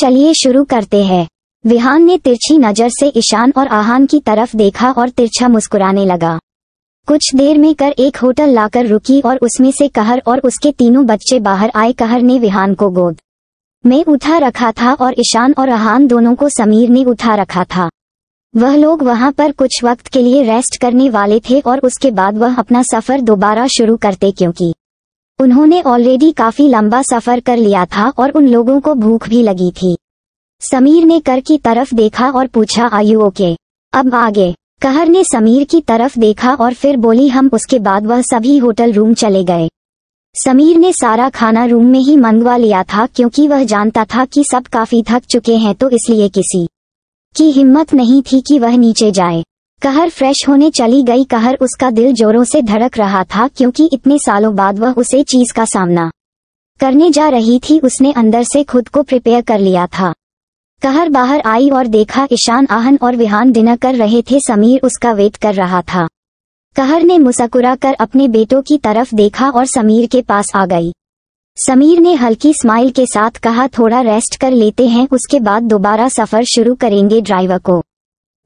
चलिए शुरू करते हैं विहान ने तिरछी नजर से ईशान और आहान की तरफ देखा और तिरछा मुस्कुराने लगा कुछ देर में कर एक होटल लाकर रुकी और उसमें से कहर और उसके तीनों बच्चे बाहर आए कहर ने विहान को गोद में उठा रखा था और ईशान और आहान दोनों को समीर ने उठा रखा था वह लोग वहां पर कुछ वक्त के लिए रेस्ट करने वाले थे और उसके बाद वह अपना सफर दोबारा शुरू करते क्योंकि उन्होंने ऑलरेडी काफी लंबा सफर कर लिया था और उन लोगों को भूख भी लगी थी समीर ने कर की तरफ देखा और पूछा आयु ओके अब आगे कहर ने समीर की तरफ देखा और फिर बोली हम उसके बाद वह सभी होटल रूम चले गए समीर ने सारा खाना रूम में ही मंगवा लिया था क्योंकि वह जानता था कि सब काफी थक चुके हैं तो इसलिए किसी की हिम्मत नहीं थी कि वह नीचे जाए कहर फ्रेश होने चली गई कहर उसका दिल जोरों से धड़क रहा था क्योंकि इतने सालों बाद वह उसे चीज का सामना करने जा रही थी उसने अंदर से खुद को प्रिपेयर कर लिया था कहर बाहर आई और देखा ईशान आहन और विहान डिनर कर रहे थे समीर उसका वेट कर रहा था कहर ने मुस्कुरा कर अपने बेटों की तरफ देखा और समीर के पास आ गई समीर ने हल्की स्माइल के साथ कहा थोड़ा रेस्ट कर लेते हैं उसके बाद दोबारा सफर शुरू करेंगे ड्राइवर को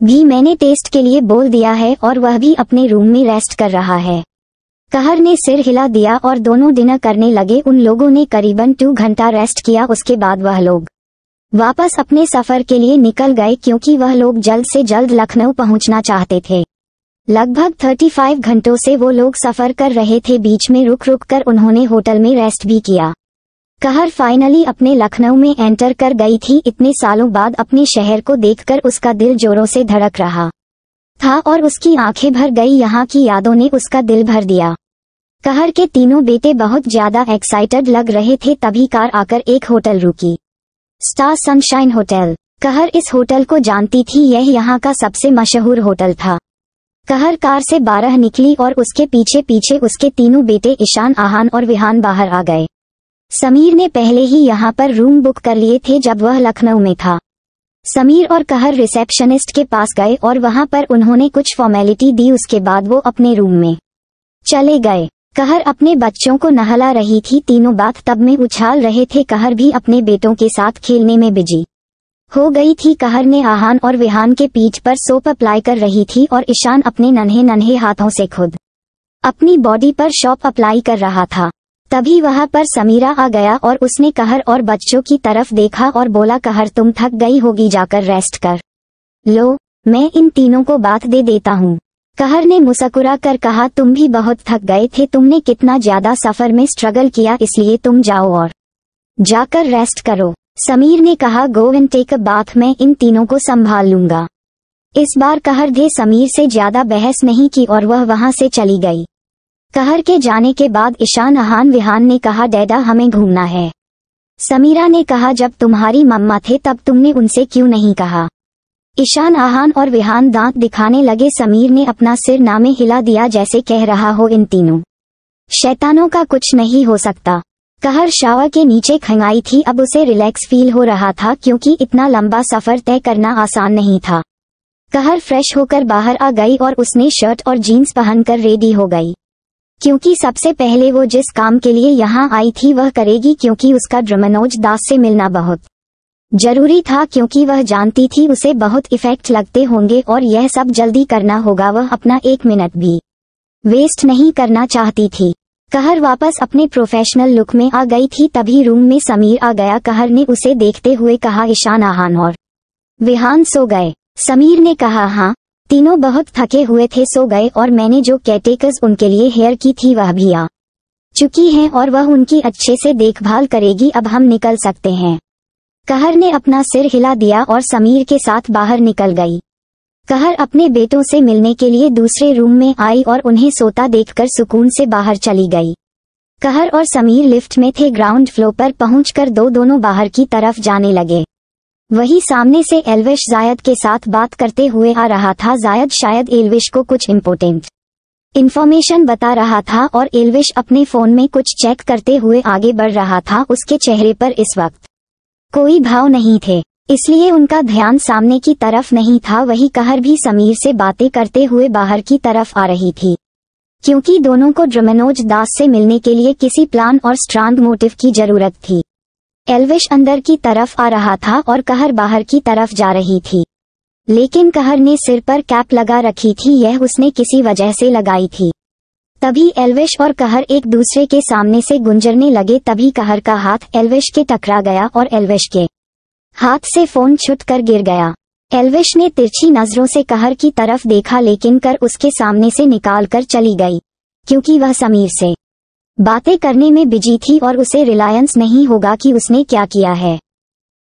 भी मैंने टेस्ट के लिए बोल दिया है और वह भी अपने रूम में रेस्ट कर रहा है कहर ने सिर हिला दिया और दोनों डिनर करने लगे उन लोगों ने करीबन टू घंटा रेस्ट किया उसके बाद वह लोग वापस अपने सफर के लिए निकल गए क्योंकि वह लोग जल्द से जल्द लखनऊ पहुंचना चाहते थे लगभग 35 घंटों से वो लोग सफर कर रहे थे बीच में रुक रुक कर उन्होंने होटल में रेस्ट भी किया कहर फाइनली अपने लखनऊ में एंटर कर गई थी इतने सालों बाद अपने शहर को देखकर उसका दिल जोरों से धड़क रहा था और उसकी आंखें भर गई यहाँ की यादों ने उसका दिल भर दिया कहर के तीनों बेटे बहुत ज्यादा एक्साइटेड लग रहे थे तभी कार आकर एक होटल रुकी स्टार सनशाइन होटल कहर इस होटल को जानती थी यह यहाँ का सबसे मशहूर होटल था कहर कार से बारह निकली और उसके पीछे पीछे उसके तीनों बेटे ईशान आहान और विहान बाहर आ गए समीर ने पहले ही यहाँ पर रूम बुक कर लिए थे जब वह लखनऊ में था समीर और कहर रिसेप्शनिस्ट के पास गए और वहां पर उन्होंने कुछ फॉर्मेलिटी दी उसके बाद वो अपने रूम में चले गए कहर अपने बच्चों को नहला रही थी तीनों बात तब में उछाल रहे थे कहर भी अपने बेटों के साथ खेलने में बिजी हो गई थी कहर ने आहान और विहान के पीठ पर सोप अप्लाई कर रही थी और ईशान अपने नन्हे नन्हे हाथों से खुद अपनी बॉडी पर शॉप अप्लाई कर रहा था तभी वहाँ पर समीरा आ गया और उसने कहर और बच्चों की तरफ देखा और बोला कहर तुम थक गई होगी जाकर रेस्ट कर लो मैं इन तीनों को बात दे देता हूँ कहर ने मुस्कुरा कर कहा तुम भी बहुत थक गए थे तुमने कितना ज्यादा सफर में स्ट्रगल किया इसलिए तुम जाओ और जाकर रेस्ट करो समीर ने कहा go and take a bath मैं इन तीनों को संभाल लूंगा इस बार कहर ने समीर से ज्यादा बहस नहीं की और वह वहां से चली गई कहर के जाने के बाद ईशान आहान विहान ने कहा डैडा हमें घूमना है समीरा ने कहा जब तुम्हारी मम्मा थे तब तुमने उनसे क्यों नहीं कहा ईशान आहान और विहान दांत दिखाने लगे समीर ने अपना सिर नामे हिला दिया जैसे कह रहा हो इन तीनों शैतानों का कुछ नहीं हो सकता कहर शावर के नीचे खंगाई थी अब उसे रिलैक्स फील हो रहा था क्योंकि इतना लंबा सफर तय करना आसान नहीं था कहर फ्रेश होकर बाहर आ गई और उसने शर्ट और जीन्स पहनकर रेडी हो गई क्योंकि सबसे पहले वो जिस काम के लिए यहाँ आई थी वह करेगी क्योंकि उसका ड्रमनोज दास से मिलना बहुत जरूरी था क्योंकि वह जानती थी उसे बहुत इफेक्ट लगते होंगे और यह सब जल्दी करना होगा वह अपना एक मिनट भी वेस्ट नहीं करना चाहती थी कहर वापस अपने प्रोफेशनल लुक में आ गई थी तभी रूम में समीर आ गया कहर ने उसे देखते हुए कहा ईशान आहान और विहान सो गए समीर ने कहा हाँ तीनों बहुत थके हुए थे सो गए और मैंने जो कैटेकस उनके लिए हेयर की थी वह भी आ चुकी हैं और वह उनकी अच्छे से देखभाल करेगी अब हम निकल सकते हैं कहर ने अपना सिर हिला दिया और समीर के साथ बाहर निकल गई कहर अपने बेटों से मिलने के लिए दूसरे रूम में आई और उन्हें सोता देखकर सुकून से बाहर चली गई कहर और समीर लिफ्ट में थे ग्राउंड फ्लोर पर पहुंचकर दो दोनों बाहर की तरफ जाने लगे वही सामने से एलविश जायद के साथ बात करते हुए आ रहा था जायद शायद एलविश को कुछ इम्पोर्टेंट इन्फॉर्मेशन बता रहा था और एलविश अपने फोन में कुछ चेक करते हुए आगे बढ़ रहा था उसके चेहरे पर इस वक्त कोई भाव नहीं थे इसलिए उनका ध्यान सामने की तरफ नहीं था वही कहर भी समीर से बातें करते हुए बाहर की तरफ आ रही थी क्योंकि दोनों को ड्रमनोज दास से मिलने के लिए किसी प्लान और स्ट्रांग मोटिव की जरूरत थी एल्विश अंदर की तरफ आ रहा था और कहर बाहर की तरफ जा रही थी लेकिन कहर ने सिर पर कैप लगा रखी थी यह उसने किसी वजह से लगाई थी तभी एल्विश और कहर एक दूसरे के सामने से गुंजरने लगे तभी कहर का हाथ एल्विश के टकरा गया और एल्विश के हाथ से फोन छुट कर गिर गया एल्विश ने तिरछी नजरों से कहर की तरफ देखा लेकिन कर उसके सामने से निकाल कर चली गई क्योंकि वह समीर से बातें करने में बिजी थी और उसे रिलायंस नहीं होगा कि उसने क्या किया है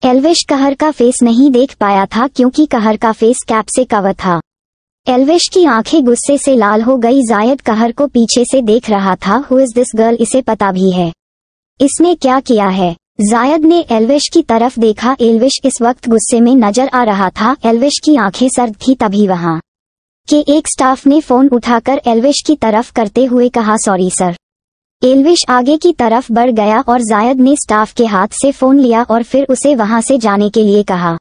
एलविश कहर का फेस नहीं देख पाया था क्योंकि कहर का फेस कैप से कवर था एलविश की आंखें गुस्से से लाल हो गई जायद कहर को पीछे से देख रहा था हु इज दिस गर्ल इसे पता भी है इसने क्या किया है जायद ने एलविश की तरफ देखा एलविश इस वक्त गुस्से में नजर आ रहा था एलविश की आंखें सर्द थी तभी वहां के एक स्टाफ ने फोन उठाकर एलविश की तरफ करते हुए कहा सॉरी सर एलविश आगे की तरफ बढ़ गया और जायद ने स्टाफ के हाथ से फोन लिया और फिर उसे वहां से जाने के लिए कहा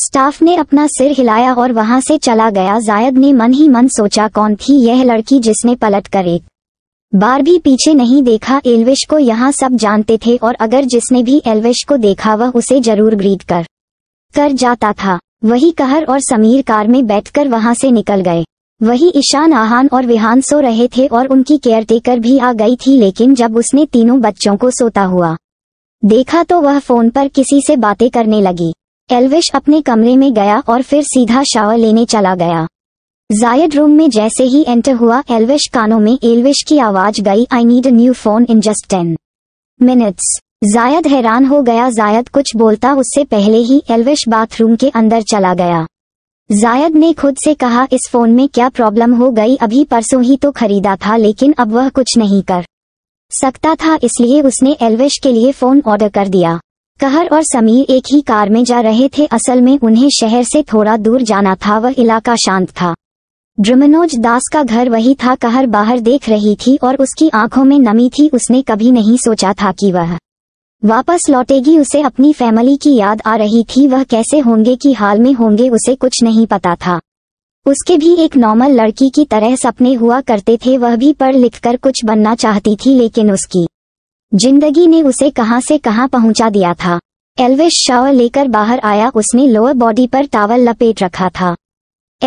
स्टाफ ने अपना सिर हिलाया और वहां से चला गया जायद ने मन ही मन सोचा कौन थी यह लड़की जिसने पलट कर एक बार भी पीछे नहीं देखा एलविश को यहाँ सब जानते थे और अगर जिसने भी एलविश को देखा वह उसे जरूर ग्रीट कर कर जाता था वही कहर और समीर कार में बैठकर वहां से निकल गए वही ईशान आहान और विहान सो रहे थे और उनकी केयरटेकर भी आ गई थी लेकिन जब उसने तीनों बच्चों को सोता हुआ देखा तो वह फोन पर किसी से बातें करने लगी एल्विश अपने कमरे में गया और फिर सीधा शावर लेने चला गया जायद रूम में जैसे ही एंटर हुआ एल्विश कानों में एल्विश की आवाज गई I need new phone in just ten minutes Zayed हैरान हो गया जायद कुछ बोलता उससे पहले ही एल्विश बाथरूम के अंदर चला गया जायद ने खुद से कहा इस फोन में क्या प्रॉब्लम हो गई अभी परसों ही तो खरीदा था लेकिन अब वह कुछ नहीं कर सकता था इसलिए उसने एलविश के लिए फोन ऑर्डर कर दिया कहर और समीर एक ही कार में जा रहे थे असल में उन्हें शहर से थोड़ा दूर जाना था वह इलाका शांत था ड्रमनोज दास का घर वही था कहर बाहर देख रही थी और उसकी आंखों में नमी थी उसने कभी नहीं सोचा था कि वह वापस लौटेगी उसे अपनी फैमिली की याद आ रही थी वह कैसे होंगे कि हाल में होंगे उसे कुछ नहीं पता था उसके भी एक नॉर्मल लड़की की तरह सपने हुआ करते थे वह भी पढ़ लिखकर कुछ बनना चाहती थी लेकिन उसकी जिंदगी ने उसे कहां से कहां पहुंचा दिया था एल्विश शावर लेकर बाहर आया उसने लोअर बॉडी पर टावल लपेट रखा था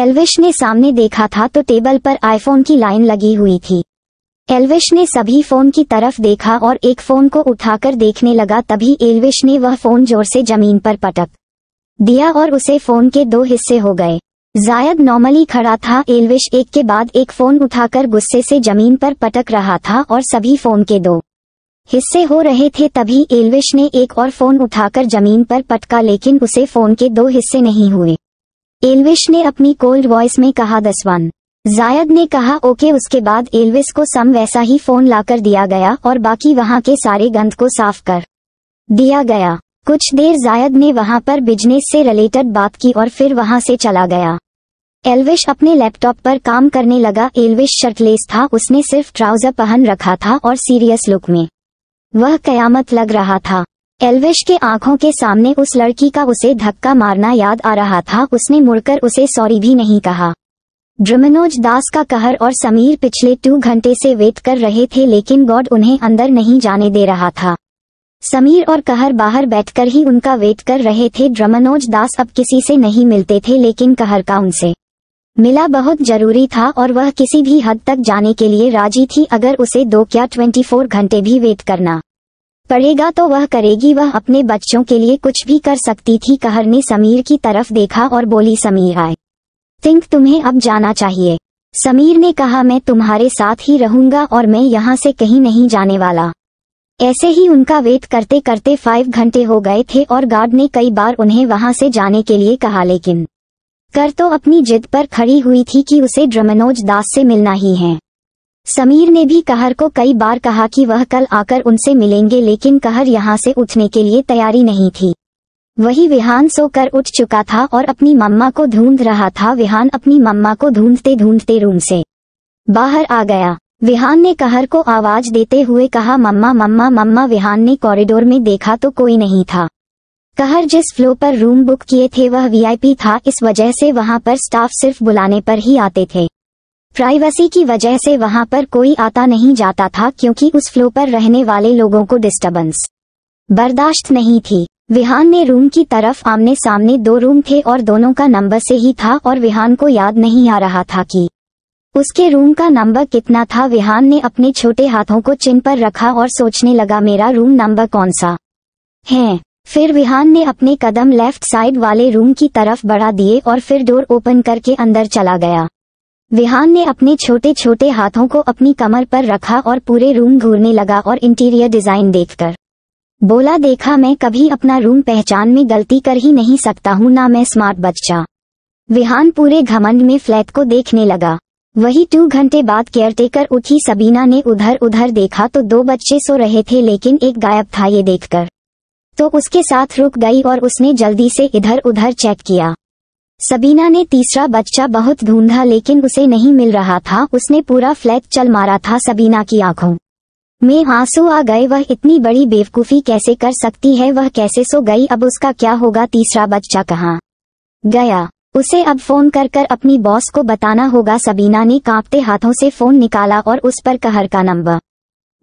एल्विश ने सामने देखा था तो टेबल पर आईफोन की लाइन लगी हुई थी एल्विश ने सभी फोन की तरफ देखा और एक फोन को उठाकर देखने लगा तभी एल्विश ने वह फोन जोर से जमीन पर पटक दिया और उसे फोन के दो हिस्से हो गए जायद नॉर्मली खड़ा था एल्विश एक के बाद एक फोन उठाकर गुस्से से जमीन पर पटक रहा था और सभी फोन के दो हिस्से हो रहे थे तभी एल्विश ने एक और फोन उठाकर जमीन पर पटका लेकिन उसे फोन के दो हिस्से नहीं हुए एल्विश ने अपनी कोल्ड वॉइस में कहा दसवान जायद ने कहा ओके उसके बाद एल्विस को सम वैसा ही फोन लाकर दिया गया और बाकी वहां के सारे गंद को साफ कर दिया गया कुछ देर जायद ने वहां पर बिजनेस से रिलेटेड बात की और फिर वहां से चला गया एल्विश अपने लैपटॉप पर काम करने लगा एल्विश शर्टलेस था उसने सिर्फ ट्राउजर पहन रखा था और सीरियस लुक में वह कयामत लग रहा था एल्विश के आंखों के सामने उस लड़की का उसे धक्का मारना याद आ रहा था उसने मुड़कर उसे सॉरी भी नहीं कहा ड्रमनोज दास का कहर और समीर पिछले टू घंटे से वेट कर रहे थे लेकिन गॉड उन्हें अंदर नहीं जाने दे रहा था समीर और कहर बाहर बैठकर ही उनका वेट कर रहे थे ड्रमनोज दास अब किसी से नहीं मिलते थे लेकिन कहर का उनसे मिला बहुत जरूरी था और वह किसी भी हद तक जाने के लिए राजी थी अगर उसे दो क्या ट्वेंटी फोर घंटे भी वेट करना पड़ेगा तो वह करेगी वह अपने बच्चों के लिए कुछ भी कर सकती थी कहर ने समीर की तरफ देखा और बोली समीर आए थिंक तुम्हें अब जाना चाहिए समीर ने कहा मैं तुम्हारे साथ ही रहूंगा और मैं यहाँ से कहीं नहीं जाने वाला ऐसे ही उनका वेट करते करते फाइव घंटे हो गए थे और गार्ड ने कई बार उन्हें वहाँ से जाने के लिए कहा लेकिन कर तो अपनी जिद पर खड़ी हुई थी कि उसे ड्रमनोज दास से मिलना ही है समीर ने भी कहर को कई बार कहा कि वह कल आकर उनसे मिलेंगे लेकिन कहर यहाँ से उठने के लिए तैयारी नहीं थी वही विहान सोकर उठ चुका था और अपनी मम्मा को ढूंढ रहा था विहान अपनी मम्मा को ढूंढते ढूंढते रूम से बाहर आ गया विहान ने कहर को आवाज देते हुए कहा मम्मा मम्मा मम्मा विहान ने कॉरिडोर में देखा तो कोई नहीं था कहर जिस फ्लो पर रूम बुक किए थे वह वीआईपी था इस वजह से वहां पर स्टाफ सिर्फ बुलाने पर ही आते थे प्राइवेसी की वजह से वहां पर कोई आता नहीं जाता था क्योंकि उस फ्लो पर रहने वाले लोगों को डिस्टर्बेंस बर्दाश्त नहीं थी विहान ने रूम की तरफ आमने सामने दो रूम थे और दोनों का नंबर से ही था और विहान को याद नहीं आ रहा था कि उसके रूम का नंबर कितना था विहान ने अपने छोटे हाथों को चिन पर रखा और सोचने लगा मेरा रूम नंबर कौन सा है फिर विहान ने अपने कदम लेफ्ट साइड वाले रूम की तरफ बढ़ा दिए और फिर डोर ओपन करके अंदर चला गया विहान ने अपने छोटे छोटे हाथों को अपनी कमर पर रखा और पूरे रूम घूरने लगा और इंटीरियर डिजाइन देखकर बोला देखा मैं कभी अपना रूम पहचान में गलती कर ही नहीं सकता हूँ ना मैं स्मार्ट बच्चा विहान पूरे घमंड में फ्लैट को देखने लगा वही टू घंटे बाद केयरटेकर उठी सबीना ने उधर उधर देखा तो दो बच्चे सो रहे थे लेकिन एक गायब था ये देखकर तो उसके साथ रुक गई और उसने जल्दी से इधर उधर चेक किया सबीना ने तीसरा बच्चा बहुत ढूंढा लेकिन उसे नहीं मिल रहा था उसने पूरा फ्लैट चल मारा था सबीना की आंखों में आंसू आ गए वह इतनी बड़ी बेवकूफी कैसे कर सकती है वह कैसे सो गई अब उसका क्या होगा तीसरा बच्चा कहाँ गया उसे अब फोन कर कर अपनी बॉस को बताना होगा सबीना ने कांपते हाथों से फोन निकाला और उस पर कहर का नंबर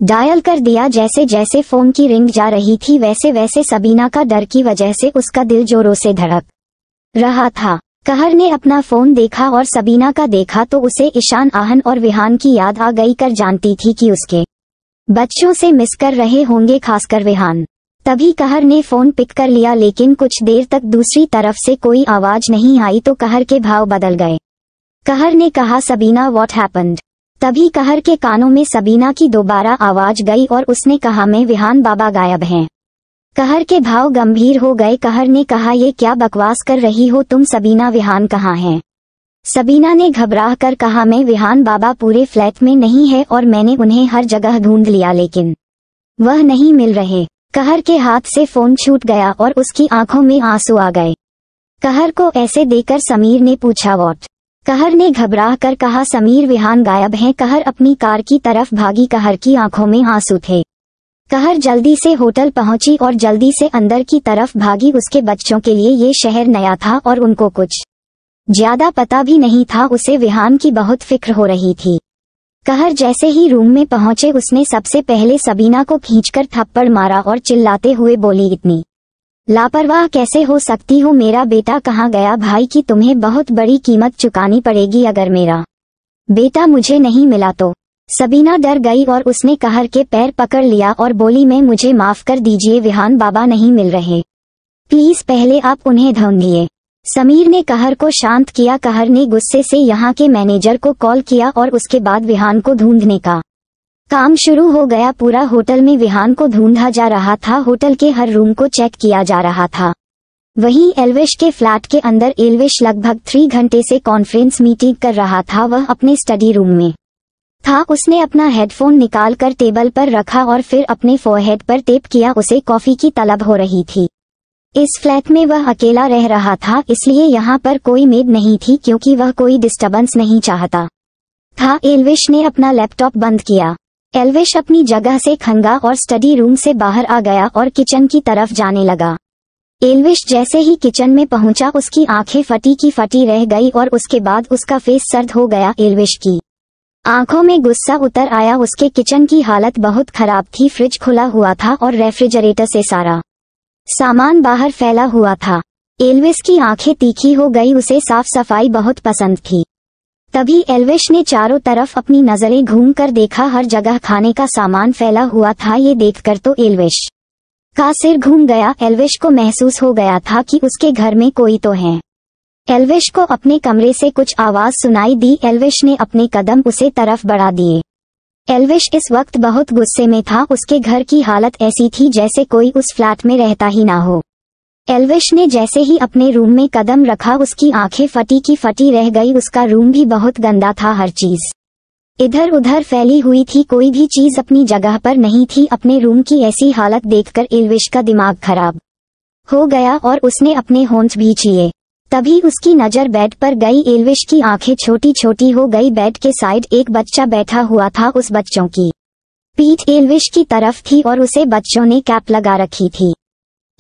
डायल कर दिया जैसे जैसे फोन की रिंग जा रही थी वैसे वैसे सबीना का डर की वजह से उसका दिल जोरों से धड़क रहा था कहर ने अपना फोन देखा और सबीना का देखा तो उसे ईशान आहन और विहान की याद आ गई कर जानती थी कि उसके बच्चों से मिस कर रहे होंगे खासकर वेहान तभी कहर ने फोन पिक कर लिया लेकिन कुछ देर तक दूसरी तरफ से कोई आवाज नहीं आई तो कहर के भाव बदल गए कहर ने कहा सबीना व्हाट हैपन्ड तभी कहर के कानों में सबीना की दोबारा आवाज गई और उसने कहा मैं विहान बाबा गायब हैं कहर के भाव गंभीर हो गए कहर ने कहा ये क्या बकवास कर रही हो तुम सबीना विहान कहाँ हैं सबीना ने घबराह कर कहा मैं विहान बाबा पूरे फ्लैट में नहीं है और मैंने उन्हें हर जगह ढूंढ लिया लेकिन वह नहीं मिल रहे कहर के हाथ से फोन छूट गया और उसकी आंखों में आंसू आ गए कहर को ऐसे देकर समीर ने पूछा वॉट कहर ने घबराह कर कहा समीर विहान गायब हैं कहर अपनी कार की तरफ भागी कहर की आंखों में आंसू थे कहर जल्दी से होटल पहुंची और जल्दी से अंदर की तरफ भागी उसके बच्चों के लिए ये शहर नया था और उनको कुछ ज्यादा पता भी नहीं था उसे विहान की बहुत फिक्र हो रही थी कहर जैसे ही रूम में पहुंचे उसने सबसे पहले सबीना को खींचकर थप्पड़ मारा और चिल्लाते हुए बोली इतनी लापरवाह कैसे हो सकती हो मेरा बेटा कहाँ गया भाई की तुम्हें बहुत बड़ी कीमत चुकानी पड़ेगी अगर मेरा बेटा मुझे नहीं मिला तो सबीना डर गई और उसने कहर के पैर पकड़ लिया और बोली मैं मुझे माफ कर दीजिए विहान बाबा नहीं मिल रहे प्लीज पहले आप उन्हें ढूंढिए समीर ने कहर को शांत किया कहर ने गुस्से से यहाँ के मैनेजर को कॉल किया और उसके बाद विहान को ढूंढने का काम शुरू हो गया पूरा होटल में विहान को ढूंढा जा रहा था होटल के हर रूम को चेक किया जा रहा था वहीं एलविश के फ्लैट के अंदर एलविश लगभग थ्री घंटे से कॉन्फ्रेंस मीटिंग कर रहा था वह अपने स्टडी रूम में था उसने अपना हेडफोन निकालकर टेबल पर रखा और फिर अपने फोरहेड पर टेप किया उसे कॉफी की तलब हो रही थी इस फ्लैट में वह अकेला रह रहा था इसलिए यहाँ पर कोई मेड नहीं थी क्योंकि वह कोई डिस्टर्बेंस नहीं चाहता था एलविश ने अपना लैपटॉप बंद किया एलविश अपनी जगह से खंगा और स्टडी रूम से बाहर आ गया और किचन की तरफ जाने लगा एलविश जैसे ही किचन में पहुंचा उसकी आंखें फटी की फटी रह गई और उसके बाद उसका फेस सर्द हो गया एलविश की आंखों में गुस्सा उतर आया उसके किचन की हालत बहुत खराब थी फ्रिज खुला हुआ था और रेफ्रिजरेटर से सारा सामान बाहर फैला हुआ था एल्विस की आंखें तीखी हो गई उसे साफ सफाई बहुत पसंद थी तभी एल्विश ने चारों तरफ अपनी नजरें घूमकर देखा हर जगह खाने का सामान फैला हुआ था ये देखकर तो एल्विश का सिर घूम गया एल्विश को महसूस हो गया था कि उसके घर में कोई तो है एल्विश को अपने कमरे से कुछ आवाज सुनाई दी एल्विश ने अपने कदम उसे तरफ बढ़ा दिए एल्विश इस वक्त बहुत गुस्से में था उसके घर की हालत ऐसी थी जैसे कोई उस फ्लैट में रहता ही ना हो एल्विश ने जैसे ही अपने रूम में कदम रखा उसकी आंखें फटी की फटी रह गई उसका रूम भी बहुत गंदा था हर चीज इधर उधर फैली हुई थी कोई भी चीज अपनी जगह पर नहीं थी अपने रूम की ऐसी हालत देखकर एल्विश का दिमाग खराब हो गया और उसने अपने होंठ भी छिए तभी उसकी नजर बेड पर गई एलविश की आंखें छोटी छोटी हो गई बेड के साइड एक बच्चा बैठा हुआ था उस बच्चों की पीठ एलविश की तरफ थी और उसे बच्चों ने कैप लगा रखी थी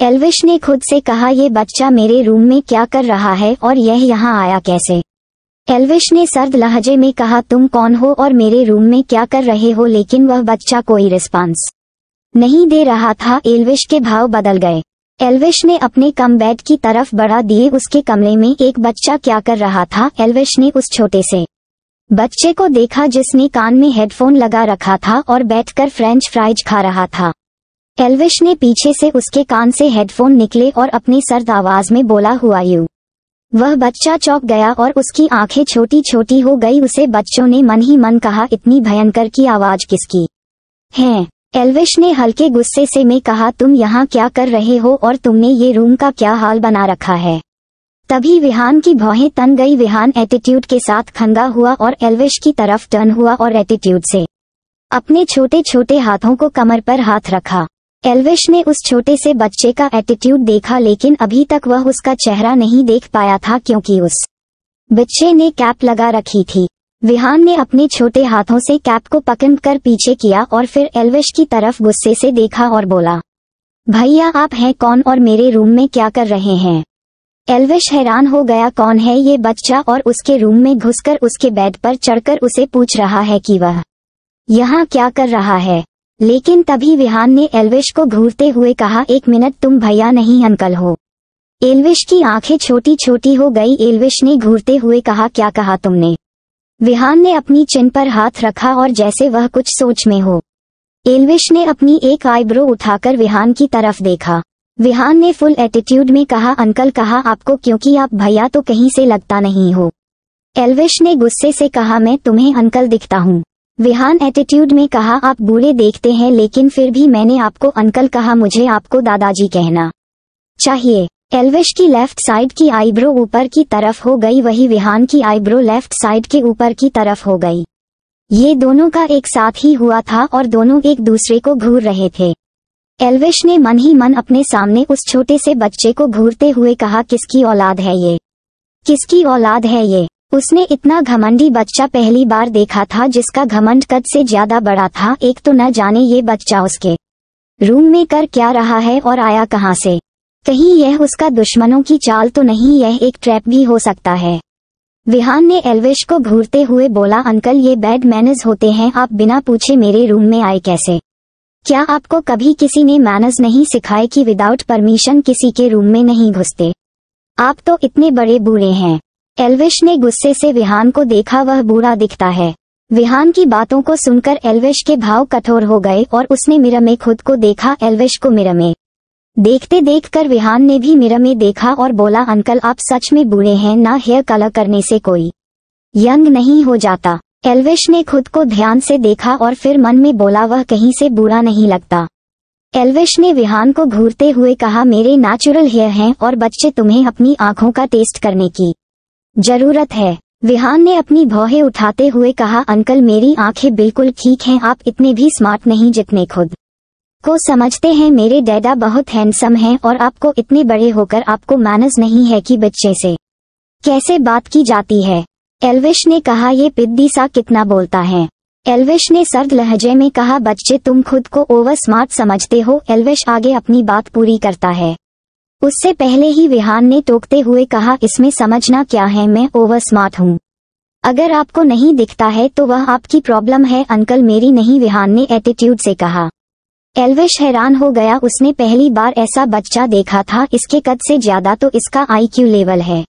एलविश ने खुद से कहा ये बच्चा मेरे रूम में क्या कर रहा है और यह यहाँ आया कैसे एलविश ने सर्द लहजे में कहा तुम कौन हो और मेरे रूम में क्या कर रहे हो लेकिन वह बच्चा कोई रिस्पांस नहीं दे रहा था एलविश के भाव बदल गए एल्विश ने अपने कम बेड की तरफ बढ़ा दिए उसके कमरे में एक बच्चा क्या कर रहा था एल्विश ने उस छोटे से बच्चे को देखा जिसने कान में हेडफोन लगा रखा था और बैठकर फ्रेंच फ्राइज खा रहा था एल्विश ने पीछे से उसके कान से हेडफोन निकले और अपनी सर्द आवाज में बोला हुआ यू वह बच्चा चौक गया और उसकी आंखें छोटी छोटी हो गई उसे बच्चों ने मन ही मन कहा इतनी भयंकर की आवाज किसकी है एल्विश ने हल्के गुस्से से में कहा तुम यहाँ क्या कर रहे हो और तुमने ये रूम का क्या हाल बना रखा है तभी विहान की भौहें तन गई विहान एटीट्यूड के साथ खंगा हुआ और एल्विश की तरफ टर्न हुआ और एटीट्यूड से अपने छोटे छोटे हाथों को कमर पर हाथ रखा एल्विश ने उस छोटे से बच्चे का एटीट्यूड देखा लेकिन अभी तक वह उसका चेहरा नहीं देख पाया था क्योंकि उस बच्चे ने कैप लगा रखी थी विहान ने अपने छोटे हाथों से कैप को पकड़ कर पीछे किया और फिर एलविश की तरफ गुस्से से देखा और बोला भैया आप हैं कौन और मेरे रूम में क्या कर रहे हैं एलविश हैरान हो गया कौन है ये बच्चा और उसके रूम में घुसकर उसके बेड पर चढ़कर उसे पूछ रहा है कि वह यहाँ क्या कर रहा है लेकिन तभी विहान ने एलविश को घूरते हुए कहा एक मिनट तुम भैया नहीं अंकल हो एलविश की आंखें छोटी छोटी हो गई एलविश ने घूरते हुए कहा क्या कहा तुमने विहान ने अपनी चिन पर हाथ रखा और जैसे वह कुछ सोच में हो एलविश ने अपनी एक आईब्रो उठाकर विहान की तरफ देखा विहान ने फुल एटीट्यूड में कहा अंकल कहा आपको क्योंकि आप भैया तो कहीं से लगता नहीं हो एलविश ने गुस्से से कहा मैं तुम्हें अंकल दिखता हूँ विहान एटीट्यूड में कहा आप बूढ़े देखते हैं लेकिन फिर भी मैंने आपको अंकल कहा मुझे आपको दादाजी कहना चाहिए एल्विश की लेफ्ट साइड की आईब्रो ऊपर की तरफ हो गई वही विहान की आईब्रो लेफ्ट साइड के ऊपर की तरफ हो गई ये दोनों का एक साथ ही हुआ था और दोनों एक दूसरे को घूर रहे थे एल्विश ने मन ही मन अपने सामने उस छोटे से बच्चे को घूरते हुए कहा किसकी औलाद है ये किसकी औलाद है ये उसने इतना घमंडी बच्चा पहली बार देखा था जिसका घमंड कद से ज्यादा बड़ा था एक तो न जाने ये बच्चा उसके रूम में कर क्या रहा है और आया कहाँ से कहीं यह उसका दुश्मनों की चाल तो नहीं यह एक ट्रैप भी हो सकता है विहान ने एलविश को घूरते हुए बोला अंकल ये बैड मैनर्स होते हैं आप बिना पूछे मेरे रूम में आए कैसे क्या आपको कभी किसी ने मैनर्स नहीं सिखाए कि विदाउट परमिशन किसी के रूम में नहीं घुसते आप तो इतने बड़े बूढ़े हैं एलविश ने गुस्से से विहान को देखा वह बूढ़ा दिखता है विहान की बातों को सुनकर एलविश के भाव कठोर हो गए और उसने मिरमे खुद को देखा एलविश को मिरमे देखते देख कर विहान ने भी मिरर में देखा और बोला अंकल आप सच में बुरे हैं ना हेयर कलर करने से कोई यंग नहीं हो जाता एल्विश ने खुद को ध्यान से देखा और फिर मन में बोला वह कहीं से बुरा नहीं लगता एल्विश ने विहान को घूरते हुए कहा मेरे नेचुरल हेयर हैं और बच्चे तुम्हें अपनी आंखों का टेस्ट करने की जरूरत है विहान ने अपनी भौहें उठाते हुए कहा अंकल मेरी आंखें बिल्कुल ठीक हैं आप इतने भी स्मार्ट नहीं जितने खुद को समझते हैं मेरे डैडा बहुत हैंडसम हैं और आपको इतने बड़े होकर आपको मानस नहीं है कि बच्चे से कैसे बात की जाती है एल्विश ने कहा ये पिद्दी सा कितना बोलता है एल्विश ने सर्द लहजे में कहा बच्चे तुम खुद को ओवर स्मार्ट समझते हो एल्विश आगे अपनी बात पूरी करता है उससे पहले ही विहान ने टोकते हुए कहा इसमें समझना क्या है मैं ओवर स्मार्ट हूँ अगर आपको नहीं दिखता है तो वह आपकी प्रॉब्लम है अंकल मेरी नहीं विहान ने एटीट्यूड से कहा एल्विश हैरान हो गया उसने पहली बार ऐसा बच्चा देखा था इसके कद से ज्यादा तो इसका आईक्यू लेवल है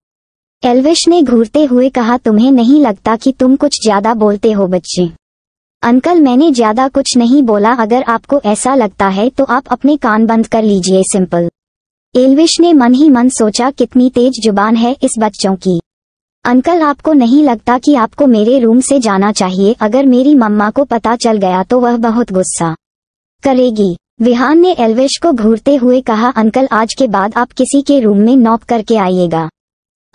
एल्विश ने घूरते हुए कहा तुम्हें नहीं लगता कि तुम कुछ ज्यादा बोलते हो बच्चे अंकल मैंने ज्यादा कुछ नहीं बोला अगर आपको ऐसा लगता है तो आप अपने कान बंद कर लीजिए सिंपल एल्विश ने मन ही मन सोचा कितनी तेज जुबान है इस बच्चों की अंकल आपको नहीं लगता कि आपको मेरे रूम से जाना चाहिए अगर मेरी मम्मा को पता चल गया तो वह बहुत गुस्सा करेगी विहान ने एलवेश को घूरते हुए कहा अंकल आज के बाद आप किसी के रूम में नॉक करके आइएगा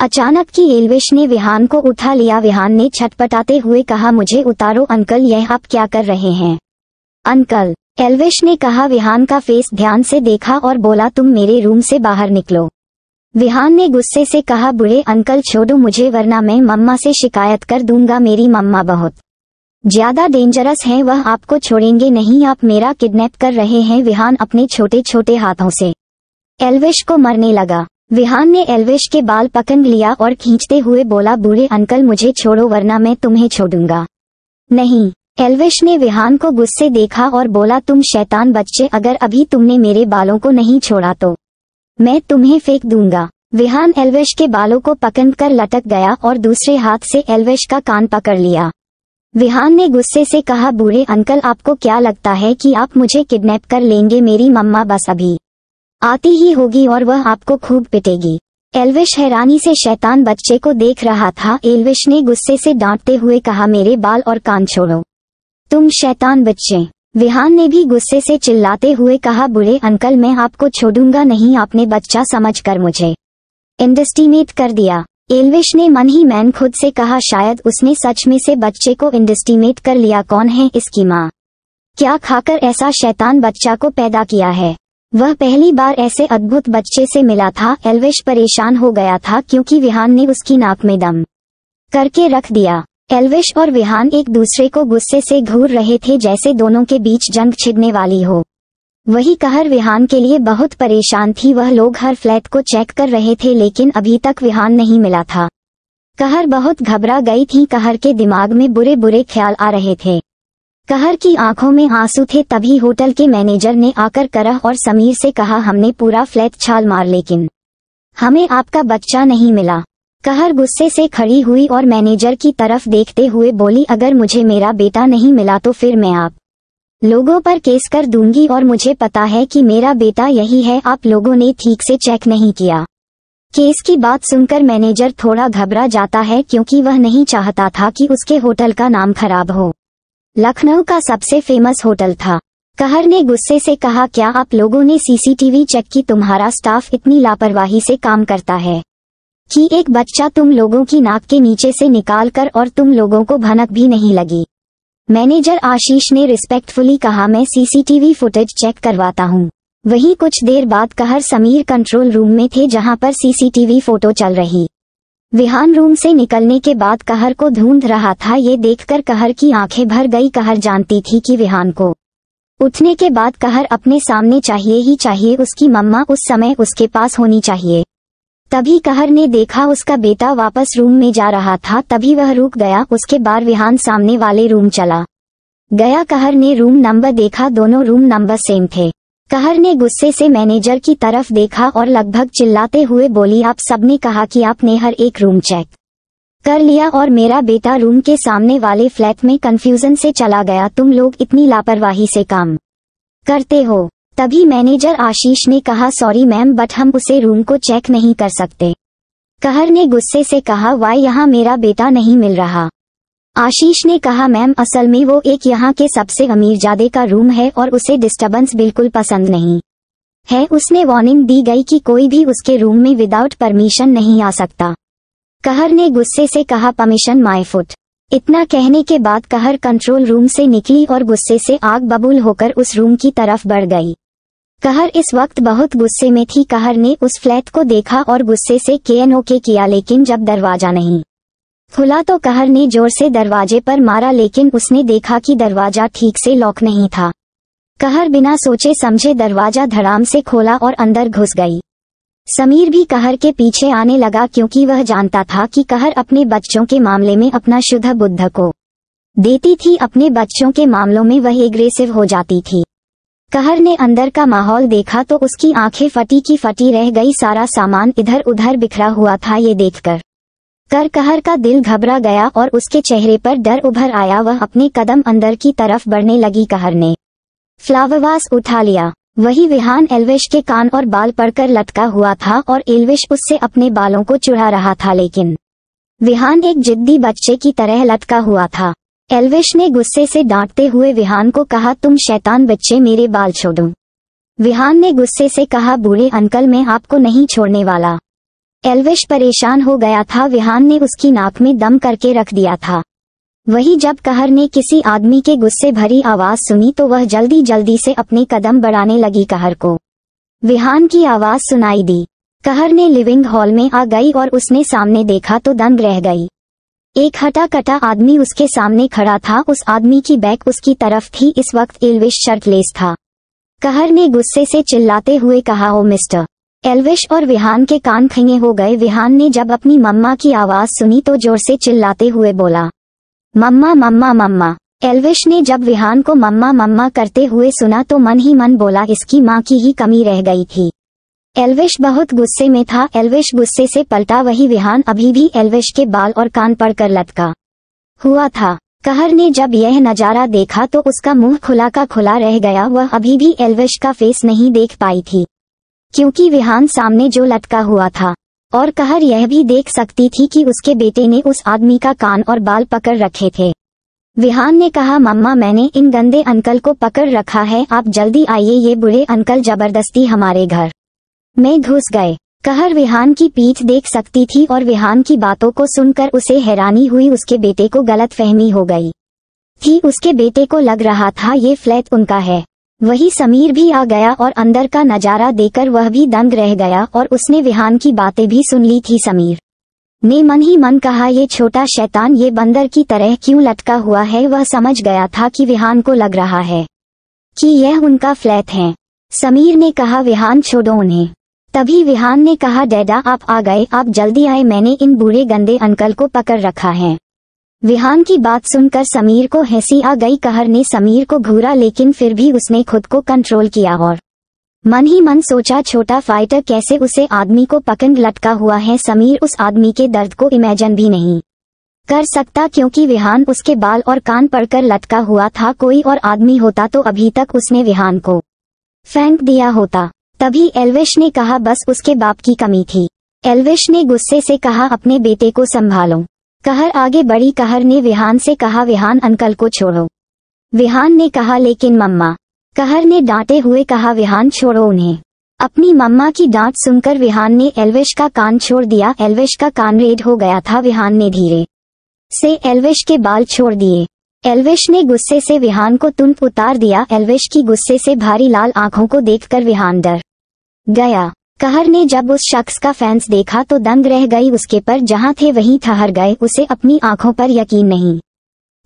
अचानक की एलवेश ने विहान को उठा लिया विहान ने छटपटाते हुए कहा मुझे उतारो अंकल यह आप क्या कर रहे हैं अंकल एलवेश ने कहा विहान का फेस ध्यान से देखा और बोला तुम मेरे रूम से बाहर निकलो विहान ने गुस्से से कहा बुरे अंकल छोड़ो मुझे वरना मैं मम्मा से शिकायत कर दूंगा मेरी मम्मा बहुत ज्यादा डेंजरस है वह आपको छोड़ेंगे नहीं आप मेरा किडनैप कर रहे हैं विहान अपने छोटे छोटे हाथों से एलविश को मरने लगा विहान ने एलविश के बाल पकड़ लिया और खींचते हुए बोला बूढ़े अंकल मुझे छोड़ो वरना मैं तुम्हें छोड़ूंगा नहीं एलविश ने विहान को गुस्से देखा और बोला तुम शैतान बच्चे अगर अभी तुमने मेरे बालों को नहीं छोड़ा तो मैं तुम्हें फेंक दूंगा विहान एलविश के बालों को पकड़ कर लटक गया और दूसरे हाथ से एलविश का कान पकड़ लिया विहान ने गुस्से से कहा बूढ़े अंकल आपको क्या लगता है कि आप मुझे किडनैप कर लेंगे मेरी मम्मा बस अभी आती ही होगी और वह आपको खूब पिटेगी एल्विश हैरानी से शैतान बच्चे को देख रहा था एल्विश ने गुस्से से डांटते हुए कहा मेरे बाल और कान छोड़ो तुम शैतान बच्चे विहान ने भी गुस्से से चिल्लाते हुए कहा बुरे अंकल मैं आपको छोड़ूंगा नहीं आपने बच्चा समझकर मुझे इंडस्टीमेट कर दिया एलविश ने मन ही मैन खुद से कहा शायद उसने सच में से बच्चे को इंडस्टिमेट कर लिया कौन है इसकी माँ क्या खाकर ऐसा शैतान बच्चा को पैदा किया है वह पहली बार ऐसे अद्भुत बच्चे से मिला था एलविश परेशान हो गया था क्योंकि विहान ने उसकी नाक में दम करके रख दिया एलविश और विहान एक दूसरे को गुस्से से घूर रहे थे जैसे दोनों के बीच जंग छिड़ने वाली हो वही कहर विहान के लिए बहुत परेशान थी वह लोग हर फ्लैट को चेक कर रहे थे लेकिन अभी तक विहान नहीं मिला था कहर बहुत घबरा गई थी कहर के दिमाग में बुरे बुरे ख्याल आ रहे थे कहर की आंखों में आंसू थे तभी होटल के मैनेजर ने आकर करह और समीर से कहा हमने पूरा फ्लैट छाल मार लेकिन हमें आपका बच्चा नहीं मिला कहर गुस्से से खड़ी हुई और मैनेजर की तरफ देखते हुए बोली अगर मुझे मेरा बेटा नहीं मिला तो फिर मैं आप लोगों पर केस कर दूंगी और मुझे पता है कि मेरा बेटा यही है आप लोगों ने ठीक से चेक नहीं किया केस की बात सुनकर मैनेजर थोड़ा घबरा जाता है क्योंकि वह नहीं चाहता था कि उसके होटल का नाम खराब हो लखनऊ का सबसे फेमस होटल था कहर ने गुस्से से कहा क्या आप लोगों ने सीसीटीवी चेक की तुम्हारा स्टाफ इतनी लापरवाही से काम करता है कि एक बच्चा तुम लोगों की नाक के नीचे से निकाल कर और तुम लोगों को भनक भी नहीं लगी मैनेजर आशीष ने रिस्पेक्टफुली कहा मैं सीसीटीवी फुटेज चेक करवाता हूँ वहीं कुछ देर बाद कहर समीर कंट्रोल रूम में थे जहाँ पर सीसीटीवी फोटो चल रही विहान रूम से निकलने के बाद कहर को ढूंढ रहा था ये देखकर कहर की आंखें भर गई कहर जानती थी कि विहान को उठने के बाद कहर अपने सामने चाहिए ही चाहिए उसकी मम्मा उस समय उसके पास होनी चाहिए तभी कहर ने देखा उसका बेटा वापस रूम में जा रहा था तभी वह रुक गया उसके बार विहान सामने वाले रूम चला गया कहर ने रूम नंबर देखा दोनों रूम नंबर सेम थे कहर ने गुस्से से मैनेजर की तरफ देखा और लगभग चिल्लाते हुए बोली आप सबने कहा कि आपने हर एक रूम चेक कर लिया और मेरा बेटा रूम के सामने वाले फ्लैट में कंफ्यूजन से चला गया तुम लोग इतनी लापरवाही से काम करते हो तभी मैनेजर आशीष ने कहा सॉरी मैम बट हम उसे रूम को चेक नहीं कर सकते कहर ने गुस्से से कहा वाई यहाँ मेरा बेटा नहीं मिल रहा आशीष ने कहा मैम असल में वो एक यहाँ के सबसे अमीर जादे का रूम है और उसे डिस्टर्बेंस बिल्कुल पसंद नहीं है उसने वार्निंग दी गई कि कोई भी उसके रूम में विदाउट परमिशन नहीं आ सकता कहर ने गुस्से से कहा परमिशन माई फुट इतना कहने के बाद कहर कंट्रोल रूम से निकली और गुस्से से आग बबूल होकर उस रूम की तरफ बढ़ गई कहर इस वक्त बहुत गुस्से में थी कहर ने उस फ्लैट को देखा और गुस्से से केएनओ के किया लेकिन जब दरवाजा नहीं खुला तो कहर ने जोर से दरवाजे पर मारा लेकिन उसने देखा कि दरवाजा ठीक से लॉक नहीं था कहर बिना सोचे समझे दरवाजा धड़ाम से खोला और अंदर घुस गई समीर भी कहर के पीछे आने लगा क्योंकि वह जानता था कि कहर अपने बच्चों के मामले में अपना शुद्ध बुद्ध को देती थी अपने बच्चों के मामलों में वह एग्रेसिव हो जाती थी कहर ने अंदर का माहौल देखा तो उसकी आंखें फटी की फटी रह गई सारा सामान इधर उधर बिखरा हुआ था ये देखकर कर कहर का दिल घबरा गया और उसके चेहरे पर डर उभर आया वह अपने कदम अंदर की तरफ बढ़ने लगी कहर ने फ्लावरवास उठा लिया वही विहान एलविश के कान और बाल पड़कर लटका हुआ था और एलविश उससे अपने बालों को चुड़ा रहा था लेकिन विहान एक जिद्दी बच्चे की तरह लटका हुआ था एल्विश ने गुस्से से डांटते हुए विहान को कहा तुम शैतान बच्चे मेरे बाल छोड़ो विहान ने गुस्से से कहा बूढ़े अंकल मैं आपको नहीं छोड़ने वाला एल्विश परेशान हो गया था विहान ने उसकी नाक में दम करके रख दिया था वही जब कहर ने किसी आदमी के गुस्से भरी आवाज सुनी तो वह जल्दी जल्दी से अपने कदम बढ़ाने लगी कहर को विहान की आवाज सुनाई दी कहर ने लिविंग हॉल में आ गई और उसने सामने देखा तो दंग रह गई एक हटा कटा आदमी उसके सामने खड़ा था उस आदमी की बैक उसकी तरफ थी इस वक्त एलविश शर्टलेस था कहर ने गुस्से से चिल्लाते हुए कहा ओ मिस्टर एलविश और विहान के कान खंगे हो गए विहान ने जब अपनी मम्मा की आवाज सुनी तो जोर से चिल्लाते हुए बोला मम्मा मम्मा मम्मा एलविश ने जब विहान को मम्मा मम्मा करते हुए सुना तो मन ही मन बोला इसकी माँ की ही कमी रह गई थी एल्विश बहुत गुस्से में था एल्विश गुस्से से पलटा वही विहान अभी भी एल्विश के बाल और कान पड़कर लटका हुआ था कहर ने जब यह नज़ारा देखा तो उसका मुंह खुला का खुला रह गया वह अभी भी एल्विश का फेस नहीं देख पाई थी क्योंकि विहान सामने जो लटका हुआ था और कहर यह भी देख सकती थी कि उसके बेटे ने उस आदमी का कान और बाल पकड़ रखे थे विहान ने कहा मम्मा मैंने इन गंदे अंकल को पकड़ रखा है आप जल्दी आइए ये बुरे अंकल जबरदस्ती हमारे घर में घुस गए कहर विहान की पीठ देख सकती थी और विहान की बातों को सुनकर उसे हैरानी हुई उसके बेटे को गलत फहमी हो गई थी उसके बेटे को लग रहा था ये फ्लैट उनका है वही समीर भी आ गया और अंदर का नजारा देकर वह भी दंग रह गया और उसने विहान की बातें भी सुन ली थी समीर ने मन ही मन कहा ये छोटा शैतान ये बंदर की तरह क्यों लटका हुआ है वह समझ गया था कि विहान को लग रहा है कि यह उनका फ्लैट है समीर ने कहा विहान छोड़ो उन्हें तभी विहान ने कहा डैडा आप आ गए आप जल्दी आए मैंने इन बुरे गंदे अंकल को पकड़ रखा है विहान की बात सुनकर समीर को हैसी आ गई कहर ने समीर को घूरा लेकिन फिर भी उसने खुद को कंट्रोल किया और मन ही मन सोचा छोटा फाइटर कैसे उसे आदमी को पकड़ लटका हुआ है समीर उस आदमी के दर्द को इमेजन भी नहीं कर सकता क्योंकि विहान उसके बाल और कान पड़कर लटका हुआ था कोई और आदमी होता तो अभी तक उसने विहान को फेंक दिया होता तभी एल्विश ने कहा बस उसके बाप की कमी थी एल्विश ने गुस्से से कहा अपने बेटे को संभालो कहर आगे बढ़ी कहर ने विहान से कहा विहान अंकल को छोड़ो विहान ने कहा लेकिन मम्मा कहर ने डांटे हुए कहा विहान छोड़ो उन्हें अपनी मम्मा की डांट सुनकर विहान ने एल्विश का कान छोड़ दिया एल्विश का कान रेड हो गया था विहान ने धीरे से एल्विश के बाल छोड़ दिए एल्विश ने गुस्से से विहान को तुंत उतार दिया एल्विश की गुस्से से भारी लाल आंखों को देखकर विहान डर गया कहर ने जब उस शख्स का फैंस देखा तो दंग रह गई उसके पर जहां थे वहीं ठहर गए उसे अपनी आंखों पर यकीन नहीं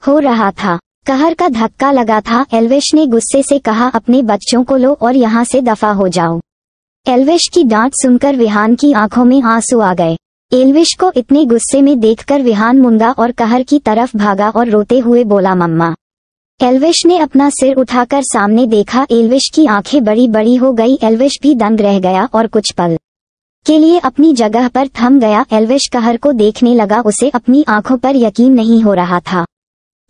हो रहा था कहर का धक्का लगा था एलवेश ने गुस्से से कहा अपने बच्चों को लो और यहां से दफा हो जाओ एलवेश की डांट सुनकर विहान की आंखों में आंसू आ गए एल्विश को इतने गुस्से में देखकर विहान मुंगा और कहर की तरफ भागा और रोते हुए बोला मम्मा एल्विश ने अपना सिर उठाकर सामने देखा एल्विश की आंखें बड़ी बड़ी हो गई एल्विश भी दंग रह गया और कुछ पल के लिए अपनी जगह पर थम गया एल्विश कहर को देखने लगा उसे अपनी आंखों पर यकीन नहीं हो रहा था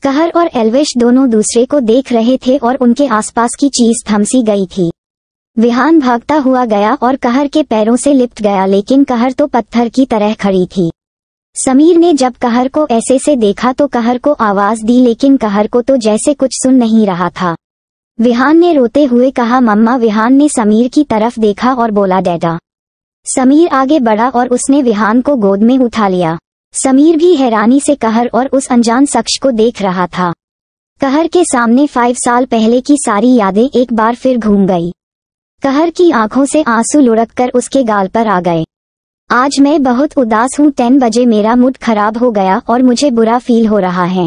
कहर और एल्विश दोनों दूसरे को देख रहे थे और उनके आसपास की चीज थमसी गई थी विहान भागता हुआ गया और कहर के पैरों से लिपट गया लेकिन कहर तो पत्थर की तरह खड़ी थी समीर ने जब कहर को ऐसे से देखा तो कहर को आवाज दी लेकिन कहर को तो जैसे कुछ सुन नहीं रहा था विहान ने रोते हुए कहा मम्मा विहान ने समीर की तरफ देखा और बोला डैडा समीर आगे बढ़ा और उसने विहान को गोद में उठा लिया समीर भी हैरानी से कहर और उस अनजान शख्स को देख रहा था कहर के सामने फाइव साल पहले की सारी यादें एक बार फिर घूम गई कहर की आंखों से आंसू लुढ़क कर उसके गाल पर आ गए आज मैं बहुत उदास हूँ टेन बजे मेरा मूड खराब हो गया और मुझे बुरा फील हो रहा है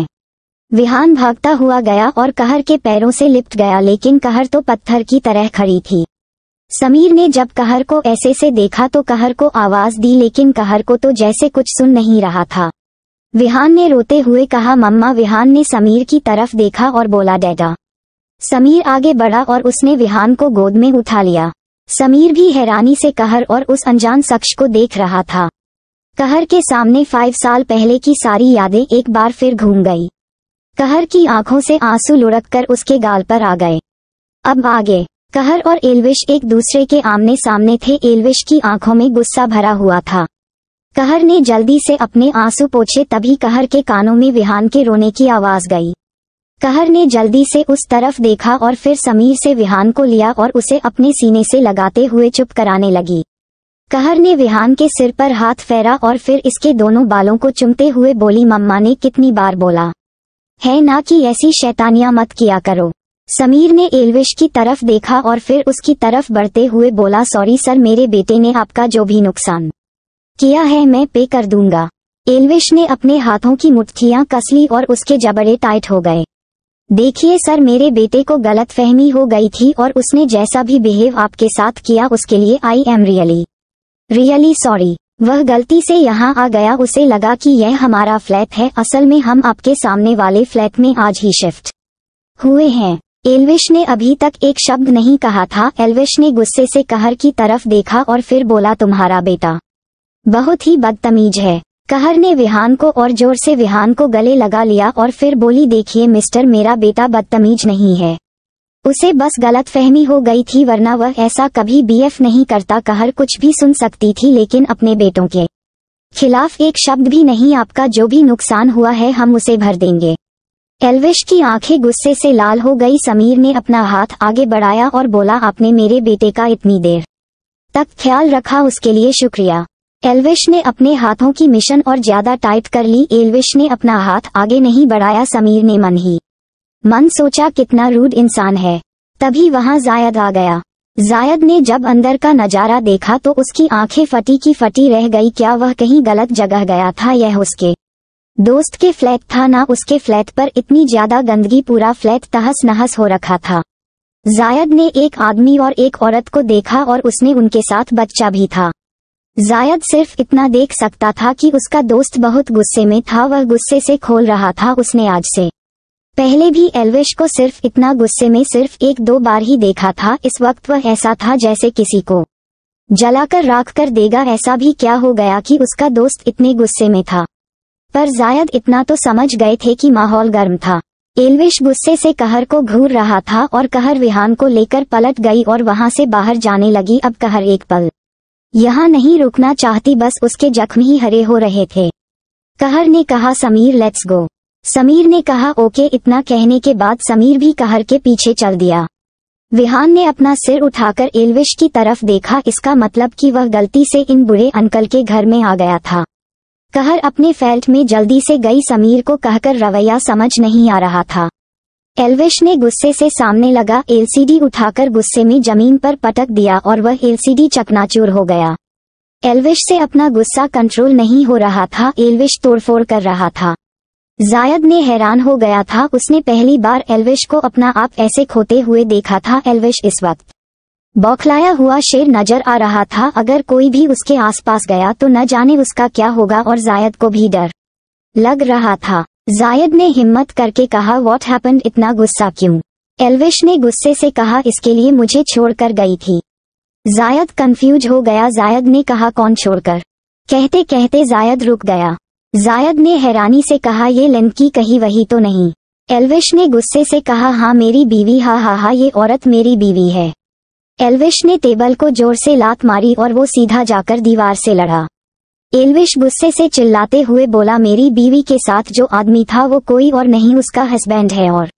विहान भागता हुआ गया और कहर के पैरों से लिपट गया लेकिन कहर तो पत्थर की तरह खड़ी थी समीर ने जब कहर को ऐसे से देखा तो कहर को आवाज दी लेकिन कहर को तो जैसे कुछ सुन नहीं रहा था विहान ने रोते हुए कहा मम्मा विहान ने समीर की तरफ देखा और बोला डैडा समीर आगे बढ़ा और उसने विहान को गोद में उठा लिया समीर भी हैरानी से कहर और उस अनजान शख्स को देख रहा था कहर के सामने फाइव साल पहले की सारी यादें एक बार फिर घूम गई कहर की आंखों से आंसू लुढ़क कर उसके गाल पर आ गए अब आगे कहर और एलविश एक दूसरे के आमने सामने थे एलविश की आंखों में गुस्सा भरा हुआ था कहर ने जल्दी से अपने आंसू पोछे तभी कहर के कानों में विहान के रोने की आवाज गई कहर ने जल्दी से उस तरफ देखा और फिर समीर से विहान को लिया और उसे अपने सीने से लगाते हुए चुप कराने लगी कहर ने विहान के सिर पर हाथ फेरा और फिर इसके दोनों बालों को चुमते हुए बोली मम्मा ने कितनी बार बोला है ना कि ऐसी शैतानियां मत किया करो समीर ने एलविश की तरफ देखा और फिर उसकी तरफ बढ़ते हुए बोला सॉरी सर मेरे बेटे ने आपका जो भी नुकसान किया है मैं पे कर दूंगा एलविश ने अपने हाथों की मुठ्ठियां कसली और उसके जबड़े टाइट हो गए देखिए सर मेरे बेटे को गलत फहमी हो गई थी और उसने जैसा भी बिहेव आपके साथ किया उसके लिए I am really really sorry वह गलती से यहाँ आ गया उसे लगा कि यह हमारा फ्लैट है असल में हम आपके सामने वाले फ्लैट में आज ही शिफ्ट हुए हैं एलविश ने अभी तक एक शब्द नहीं कहा था एलविश ने गुस्से से कहर की तरफ देखा और फिर बोला तुम्हारा बेटा बहुत ही बदतमीज है कहर ने विहान को और जोर से विहान को गले लगा लिया और फिर बोली देखिए मिस्टर मेरा बेटा बदतमीज नहीं है उसे बस गलत फहमी हो गई थी वरना वह ऐसा कभी बीएफ नहीं करता कहर कुछ भी सुन सकती थी लेकिन अपने बेटों के खिलाफ एक शब्द भी नहीं आपका जो भी नुकसान हुआ है हम उसे भर देंगे एलविश की आंखें गुस्से से लाल हो गई समीर ने अपना हाथ आगे बढ़ाया और बोला आपने मेरे बेटे का इतनी देर तक ख्याल रखा उसके लिए शुक्रिया एल्विश ने अपने हाथों की मिशन और ज्यादा टाइट कर ली एल्विश ने अपना हाथ आगे नहीं बढ़ाया समीर ने मन ही मन सोचा कितना रूड इंसान है तभी वहां जायद आ गया जायद ने जब अंदर का नजारा देखा तो उसकी आंखें फटी की फटी रह गई क्या वह कहीं गलत जगह गया था यह उसके दोस्त के फ्लैट था ना उसके फ्लैट पर इतनी ज्यादा गंदगी पूरा फ्लैट तहस नहस हो रखा था जायद ने एक आदमी और एक औरत को देखा और उसने उनके साथ बच्चा भी था जायद सिर्फ इतना देख सकता था कि उसका दोस्त बहुत गुस्से में था वह गुस्से से खोल रहा था उसने आज से पहले भी एलविश को सिर्फ इतना गुस्से में सिर्फ एक दो बार ही देखा था इस वक्त वह ऐसा था जैसे किसी को जलाकर राख कर देगा ऐसा भी क्या हो गया कि उसका दोस्त इतने गुस्से में था पर जायद इतना तो समझ गए थे कि माहौल गर्म था एलविश गुस्से से कहर को घूर रहा था और कहर विहान को लेकर पलट गई और वहां से बाहर जाने लगी अब कहर एक पल यहाँ नहीं रुकना चाहती बस उसके जख्म ही हरे हो रहे थे कहर ने कहा समीर लेट्स गो समीर ने कहा ओके इतना कहने के बाद समीर भी कहर के पीछे चल दिया विहान ने अपना सिर उठाकर एलविश की तरफ देखा इसका मतलब कि वह गलती से इन बुरे अंकल के घर में आ गया था कहर अपने फेल्ट में जल्दी से गई समीर को कहकर रवैया समझ नहीं आ रहा था एल्विश ने गुस्से से सामने लगा एलसीडी उठाकर गुस्से में जमीन पर पटक दिया और वह एलसीडी चकनाचूर हो गया एल्विश से अपना गुस्सा कंट्रोल नहीं हो रहा था एल्विश तोड़फोड़ कर रहा था जायद ने हैरान हो गया था उसने पहली बार एल्विश को अपना आप ऐसे खोते हुए देखा था एल्विश इस वक्त बौखलाया हुआ शेर नजर आ रहा था अगर कोई भी उसके आसपास गया तो न जाने उसका क्या होगा और जायद को भी डर लग रहा था जायद ने हिम्मत करके कहा वॉट हैपन इतना गुस्सा क्यों एलविश ने गुस्से से कहा इसके लिए मुझे छोड़कर गई थी जायद कंफ्यूज हो गया जायद ने कहा कौन छोड़कर कहते कहते जायद रुक गया जायद ने हैरानी से कहा ये लन कही वही तो नहीं एलविश ने गुस्से से कहा हाँ मेरी बीवी हा हा हा ये औरत मेरी बीवी है एलविश ने टेबल को जोर से लात मारी और वो सीधा जाकर दीवार से लड़ा एलविश गुस्से से चिल्लाते हुए बोला मेरी बीवी के साथ जो आदमी था वो कोई और नहीं उसका हस्बैंड है और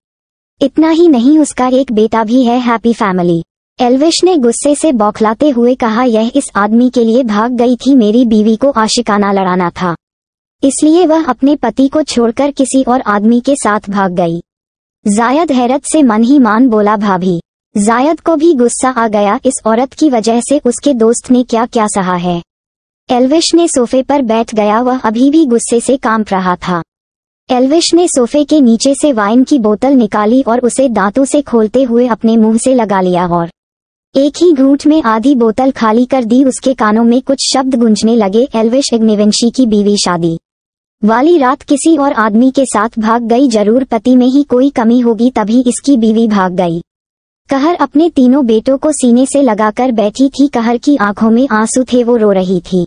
इतना ही नहीं उसका एक बेटा भी है हैप्पी फैमिली एलविश ने गुस्से से बौखलाते हुए कहा यह इस आदमी के लिए भाग गई थी मेरी बीवी को आशिकाना लड़ाना था इसलिए वह अपने पति को छोड़कर किसी और आदमी के साथ भाग गई जायद हैरत से मन ही मान बोला भाभी जायद को भी गुस्सा आ गया इस औरत की वजह से उसके दोस्त ने क्या क्या सहा है एल्विश ने सोफे पर बैठ गया वह अभी भी गुस्से से कांप रहा था एल्विश ने सोफे के नीचे से वाइन की बोतल निकाली और उसे दांतों से खोलते हुए अपने मुंह से लगा लिया और एक ही घूट में आधी बोतल खाली कर दी उसके कानों में कुछ शब्द गूंजने लगे एल्विश अग्निवंशी की बीवी शादी वाली रात किसी और आदमी के साथ भाग गई जरूर पति में ही कोई कमी होगी तभी इसकी बीवी भाग गई कहर अपने तीनों बेटों को सीने से लगाकर बैठी थी कहर की आंखों में आंसू थे वो रो रही थी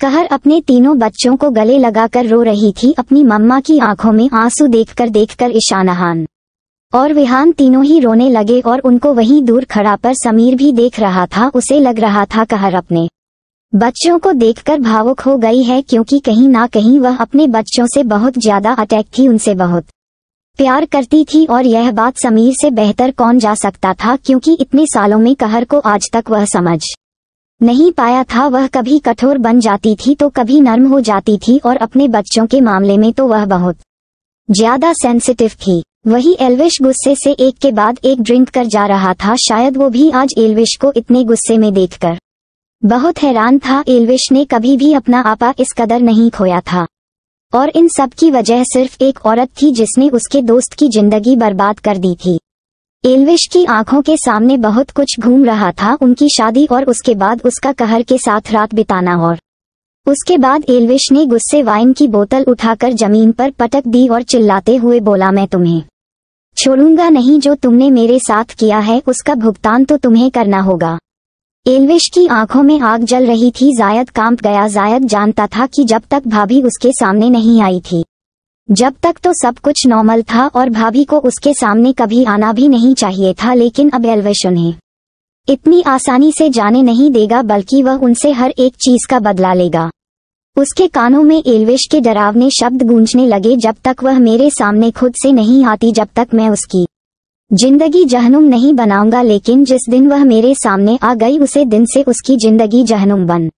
कहर अपने तीनों बच्चों को गले लगाकर रो रही थी अपनी मम्मा की आंखों में आंसू देखकर देखकर ईशानहान और विहान तीनों ही रोने लगे और उनको वहीं दूर खड़ा पर समीर भी देख रहा था उसे लग रहा था कहर अपने बच्चों को देखकर भावुक हो गई है क्योंकि कहीं ना कहीं वह अपने बच्चों से बहुत ज्यादा अटैक थी उनसे बहुत प्यार करती थी और यह बात समीर से बेहतर कौन जा सकता था क्योंकि इतने सालों में कहर को आज तक वह समझ नहीं पाया था वह कभी कठोर बन जाती थी तो कभी नर्म हो जाती थी और अपने बच्चों के मामले में तो वह बहुत ज्यादा सेंसिटिव थी वही एलविश गुस्से से एक के बाद एक ड्रिंक कर जा रहा था शायद वो भी आज एलविश को इतने गुस्से में देखकर बहुत हैरान था एलविश ने कभी भी अपना आपा इस कदर नहीं खोया था और इन सब की वजह सिर्फ एक औरत थी जिसने उसके दोस्त की जिंदगी बर्बाद कर दी थी एलविश की आंखों के सामने बहुत कुछ घूम रहा था उनकी शादी और उसके बाद उसका कहर के साथ रात बिताना और उसके बाद एलविश ने गुस्से वाइन की बोतल उठाकर जमीन पर पटक दी और चिल्लाते हुए बोला मैं तुम्हें छोड़ूंगा नहीं जो तुमने मेरे साथ किया है उसका भुगतान तो तुम्हें करना होगा एलविश की आंखों में आग जल रही थी जायद कांप गया जायद जानता था कि जब तक भाभी उसके सामने नहीं आई थी जब तक तो सब कुछ नॉर्मल था और भाभी को उसके सामने कभी आना भी नहीं चाहिए था लेकिन अब एलवेश उन्हें इतनी आसानी से जाने नहीं देगा बल्कि वह उनसे हर एक चीज का बदला लेगा उसके कानों में एलवेश के डरावने शब्द गूंजने लगे जब तक वह मेरे सामने खुद से नहीं आती जब तक मैं उसकी जिंदगी जहनुम नहीं बनाऊंगा लेकिन जिस दिन वह मेरे सामने आ गई उसे दिन से उसकी जिंदगी जहनुम बन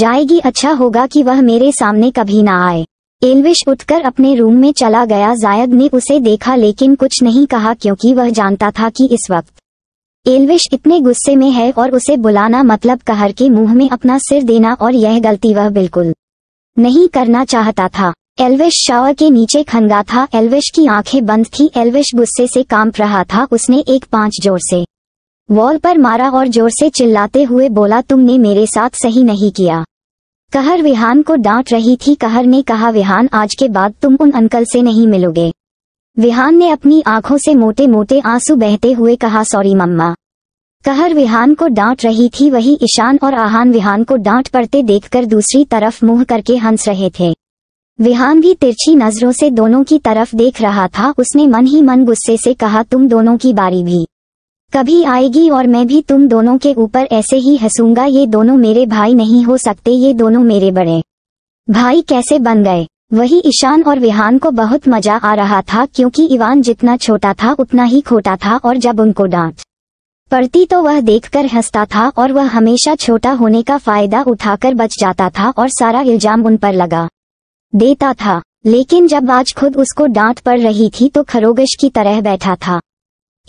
जाएगी अच्छा होगा कि वह मेरे सामने कभी ना आए एलविश उठकर अपने रूम में चला गया जायद ने उसे देखा लेकिन कुछ नहीं कहा क्योंकि वह जानता था कि इस वक्त एलविश इतने गुस्से में है और उसे बुलाना मतलब कहर के मुंह में अपना सिर देना और यह गलती वह बिल्कुल नहीं करना चाहता था एलविश शावर के नीचे खनगा था एलविश की आंखें बंद थी एलविश गुस्से से कांप रहा था उसने एक पांच जोर से वॉल पर मारा और जोर से चिल्लाते हुए बोला तुमने मेरे साथ सही नहीं किया कहर विहान को डांट रही थी कहर ने कहा विहान आज के बाद तुम उन अंकल से नहीं मिलोगे विहान ने अपनी आंखों से मोटे मोटे आंसू बहते हुए कहा सॉरी मम्मा कहर विहान को डांट रही थी वही ईशान और आहान विहान को डांट पड़ते देखकर दूसरी तरफ मुंह करके हंस रहे थे विहान भी तिरछी नजरों से दोनों की तरफ देख रहा था उसने मन ही मन गुस्से से कहा तुम दोनों की बारी भी कभी आएगी और मैं भी तुम दोनों के ऊपर ऐसे ही हंसूंगा ये दोनों मेरे भाई नहीं हो सकते ये दोनों मेरे बड़े भाई कैसे बन गए वही ईशान और विहान को बहुत मजा आ रहा था क्योंकि इवान जितना छोटा था उतना ही खोटा था और जब उनको डांट पड़ती तो वह देखकर हंसता था और वह हमेशा छोटा होने का फायदा उठाकर बच जाता था और सारा इल्जाम उन पर लगा देता था लेकिन जब आज खुद उसको डांट पड़ रही थी तो खरोगश की तरह बैठा था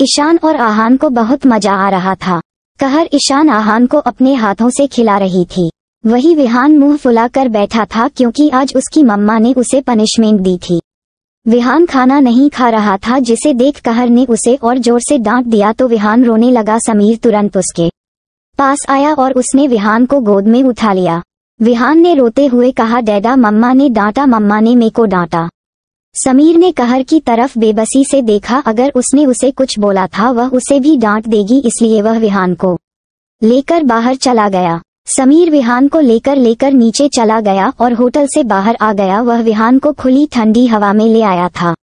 ईशान और आहान को बहुत मजा आ रहा था कहर ईशान आहान को अपने हाथों से खिला रही थी वही विहान मुंह फुलाकर बैठा था क्योंकि आज उसकी मम्मा ने उसे पनिशमेंट दी थी विहान खाना नहीं खा रहा था जिसे देख कहर ने उसे और जोर से डांट दिया तो विहान रोने लगा समीर तुरंत उसके पास आया और उसने विहान को गोद में उठा लिया विहान ने रोते हुए कहा डैडा मम्मा ने डांटा मम्मा ने मे को डांटा समीर ने कहर की तरफ बेबसी से देखा अगर उसने उसे कुछ बोला था वह उसे भी डांट देगी इसलिए वह विहान को लेकर बाहर चला गया समीर विहान को लेकर लेकर नीचे चला गया और होटल से बाहर आ गया वह विहान को खुली ठंडी हवा में ले आया था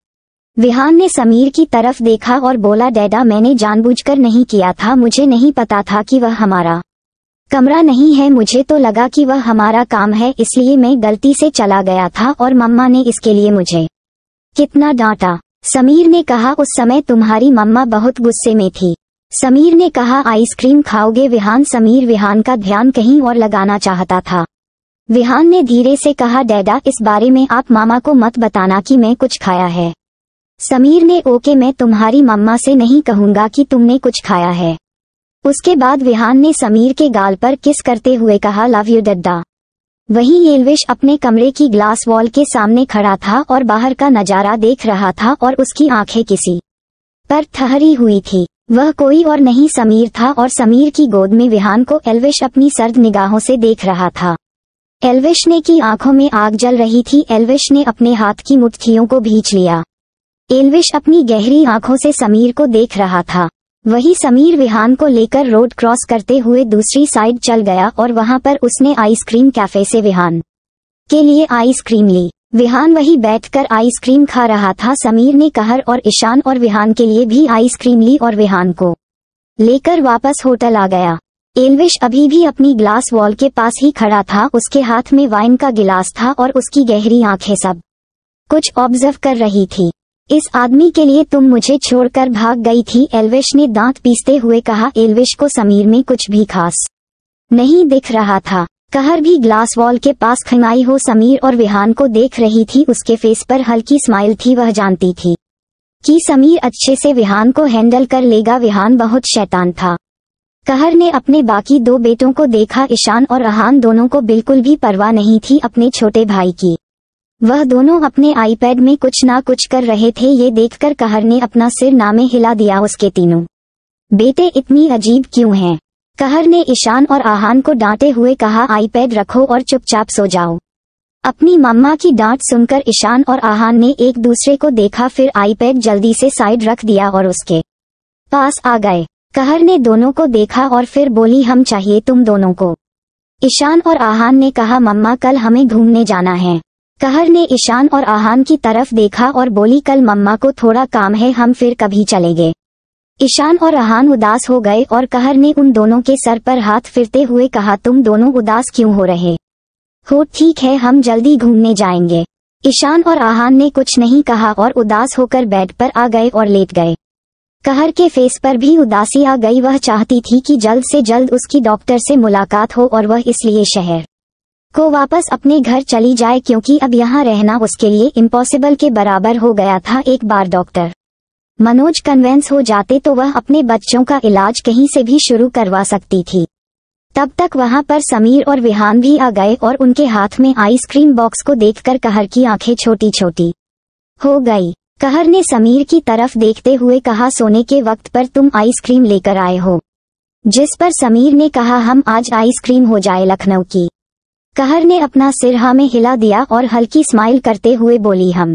विहान ने समीर की तरफ देखा और बोला डैडा मैंने जानबूझकर नहीं किया था मुझे नहीं पता था कि वह हमारा कमरा नहीं है मुझे तो लगा कि वह हमारा काम है इसलिए मैं गलती से चला गया था और मम्मा ने इसके लिए मुझे कितना डांटा समीर ने कहा उस समय तुम्हारी मम्मा बहुत गुस्से में थी समीर ने कहा आइसक्रीम खाओगे विहान समीर विहान का ध्यान कहीं और लगाना चाहता था विहान ने धीरे से कहा डैडा इस बारे में आप मामा को मत बताना कि मैं कुछ खाया है समीर ने ओके मैं तुम्हारी मम्मा से नहीं कहूंगा कि तुमने कुछ खाया है उसके बाद विहान ने समीर के गाल पर किस करते हुए कहा लव यू डड्डा वहीं येलविश अपने कमरे की ग्लास वॉल के सामने खड़ा था और बाहर का नजारा देख रहा था और उसकी आंखें किसी पर ठहरी हुई थी वह कोई और नहीं समीर था और समीर की गोद में विहान को एलविश अपनी सर्द निगाहों से देख रहा था एलविश ने की आंखों में आग जल रही थी एलविश ने अपने हाथ की मुठ्ठियों को भींच लिया एलविश अपनी गहरी आंखों से समीर को देख रहा था वही समीर विहान को लेकर रोड क्रॉस करते हुए दूसरी साइड चल गया और वहां पर उसने आइसक्रीम कैफे से विहान के लिए आइसक्रीम ली विहान वही बैठकर आइसक्रीम खा रहा था समीर ने कहर और ईशान और विहान के लिए भी आइसक्रीम ली और विहान को लेकर वापस होटल आ गया एलविश अभी भी अपनी ग्लास वॉल के पास ही खड़ा था उसके हाथ में वाइन का गिलास था और उसकी गहरी आंखें सब कुछ ऑब्जर्व कर रही थी इस आदमी के लिए तुम मुझे छोड़कर भाग गई थी एलविश ने दांत पीसते हुए कहा एलविश को समीर में कुछ भी खास नहीं दिख रहा था कहर भी ग्लास वॉल के पास खंगाई हो समीर और विहान को देख रही थी उसके फेस पर हल्की स्माइल थी वह जानती थी कि समीर अच्छे से विहान को हैंडल कर लेगा विहान बहुत शैतान था कहर ने अपने बाकी दो बेटों को देखा ईशान और रहान दोनों को बिल्कुल भी परवाह नहीं थी अपने छोटे भाई की वह दोनों अपने आईपैड में कुछ ना कुछ कर रहे थे ये देखकर कहर ने अपना सिर नामे हिला दिया उसके तीनों बेटे इतनी अजीब क्यों हैं? कहर ने ईशान और आहान को डांटे हुए कहा आईपैड रखो और चुपचाप सो जाओ अपनी मम्मा की डांट सुनकर ईशान और आहान ने एक दूसरे को देखा फिर आईपैड जल्दी से साइड रख दिया और उसके पास आ गए कहर ने दोनों को देखा और फिर बोली हम चाहिए तुम दोनों को ईशान और आहान ने कहा मम्मा कल हमें घूमने जाना है कहर ने ईशान और आहान की तरफ देखा और बोली कल मम्मा को थोड़ा काम है हम फिर कभी चलेंगे ईशान और आहान उदास हो गए और कहर ने उन दोनों के सर पर हाथ फिरते हुए कहा तुम दोनों उदास क्यों हो रहे हो ठीक है हम जल्दी घूमने जाएंगे ईशान और आहान ने कुछ नहीं कहा और उदास होकर बेड पर आ गए और लेट गए कहर के फेस पर भी उदासी आ गई वह चाहती थी कि जल्द से जल्द उसकी डॉक्टर से मुलाकात हो और वह इसलिए शहर को वापस अपने घर चली जाए क्योंकि अब यहाँ रहना उसके लिए इम्पॉसिबल के बराबर हो गया था एक बार डॉक्टर मनोज कन्वेंस हो जाते तो वह अपने बच्चों का इलाज कहीं से भी शुरू करवा सकती थी तब तक वहां पर समीर और विहान भी आ गए और उनके हाथ में आइसक्रीम बॉक्स को देखकर कहर की आंखें छोटी छोटी हो गई कहर ने समीर की तरफ देखते हुए कहा सोने के वक्त पर तुम आइसक्रीम लेकर आए हो जिस पर समीर ने कहा हम आज आइसक्रीम हो जाए लखनऊ की कहर ने अपना सिर हा में हिला दिया और हल्की स्माइल करते हुए बोली हम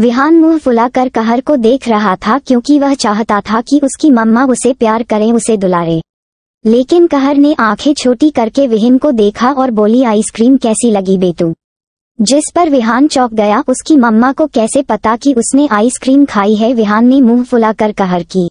विहान मुंह फुलाकर कहर को देख रहा था क्योंकि वह चाहता था कि उसकी मम्मा उसे प्यार करें उसे दुलारे लेकिन कहर ने आंखें छोटी करके विहिन को देखा और बोली आइसक्रीम कैसी लगी बेटू जिस पर विहान चौक गया उसकी मम्मा को कैसे पता कि उसने आइसक्रीम खाई है विहान ने मुंह फुलाकर कहर की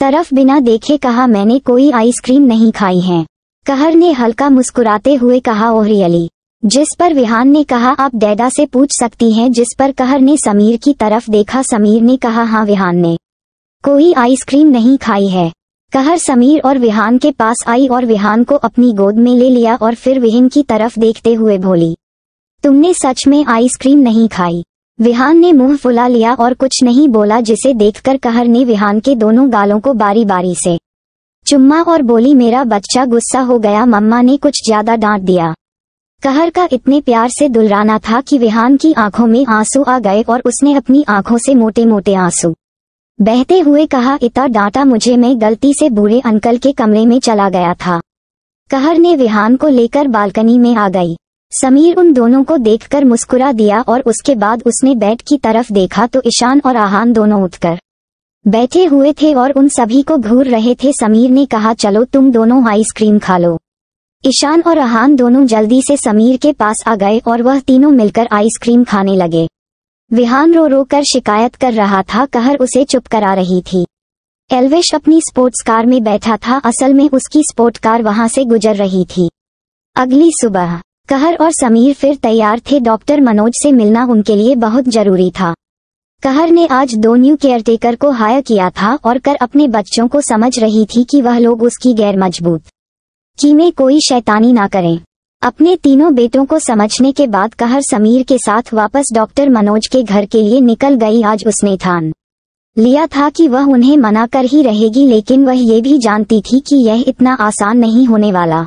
तरफ बिना देखे कहा मैंने कोई आइसक्रीम नहीं खाई है कहर ने हल्का मुस्कुराते हुए कहा ओहरी अली जिस पर विहान ने कहा आप डैडा से पूछ सकती हैं जिस पर कहर ने समीर की तरफ देखा समीर ने कहा हाँ विहान ने कोई आइसक्रीम नहीं खाई है कहर समीर और विहान के पास आई और विहान को अपनी गोद में ले लिया और फिर विहिन की तरफ देखते हुए बोली तुमने सच में आइसक्रीम नहीं खाई विहान ने मुंह फुला लिया और कुछ नहीं बोला जिसे देखकर कहर ने विहान के दोनों गालों को बारी बारी से चुम्मा और बोली मेरा बच्चा गुस्सा हो गया मम्मा ने कुछ ज्यादा डांट दिया कहर का इतने प्यार से दुलराना था कि विहान की आंखों में आंसू आ गए और उसने अपनी आंखों से मोटे मोटे आंसू बहते हुए कहा इतना डांटा मुझे मैं गलती से बूढ़े अंकल के कमरे में चला गया था कहर ने विहान को लेकर बालकनी में आ गई समीर उन दोनों को देखकर मुस्कुरा दिया और उसके बाद उसने बेड की तरफ देखा तो ईशान और आहान दोनों उठकर बैठे हुए थे और उन सभी को घूर रहे थे समीर ने कहा चलो तुम दोनों आइसक्रीम खा लो ईशान और रहान दोनों जल्दी से समीर के पास आ गए और वह तीनों मिलकर आइसक्रीम खाने लगे विहान रो रो कर शिकायत कर रहा था कहर उसे चुप करा रही थी एलवेश अपनी स्पोर्ट्स कार में बैठा था असल में उसकी स्पोर्ट कार वहां से गुजर रही थी अगली सुबह कहर और समीर फिर तैयार थे डॉक्टर मनोज से मिलना उनके लिए बहुत जरूरी था कहर ने आज दो न्यू केयरटेकर को हायर किया था और कर अपने बच्चों को समझ रही थी कि वह लोग उसकी गैर मजबूत कीमे कोई शैतानी ना करें अपने तीनों बेटों को समझने के बाद कहर समीर के साथ वापस डॉक्टर मनोज के घर के लिए निकल गई आज उसने ठान लिया था कि वह उन्हें मना कर ही रहेगी लेकिन वह ये भी जानती थी कि यह इतना आसान नहीं होने वाला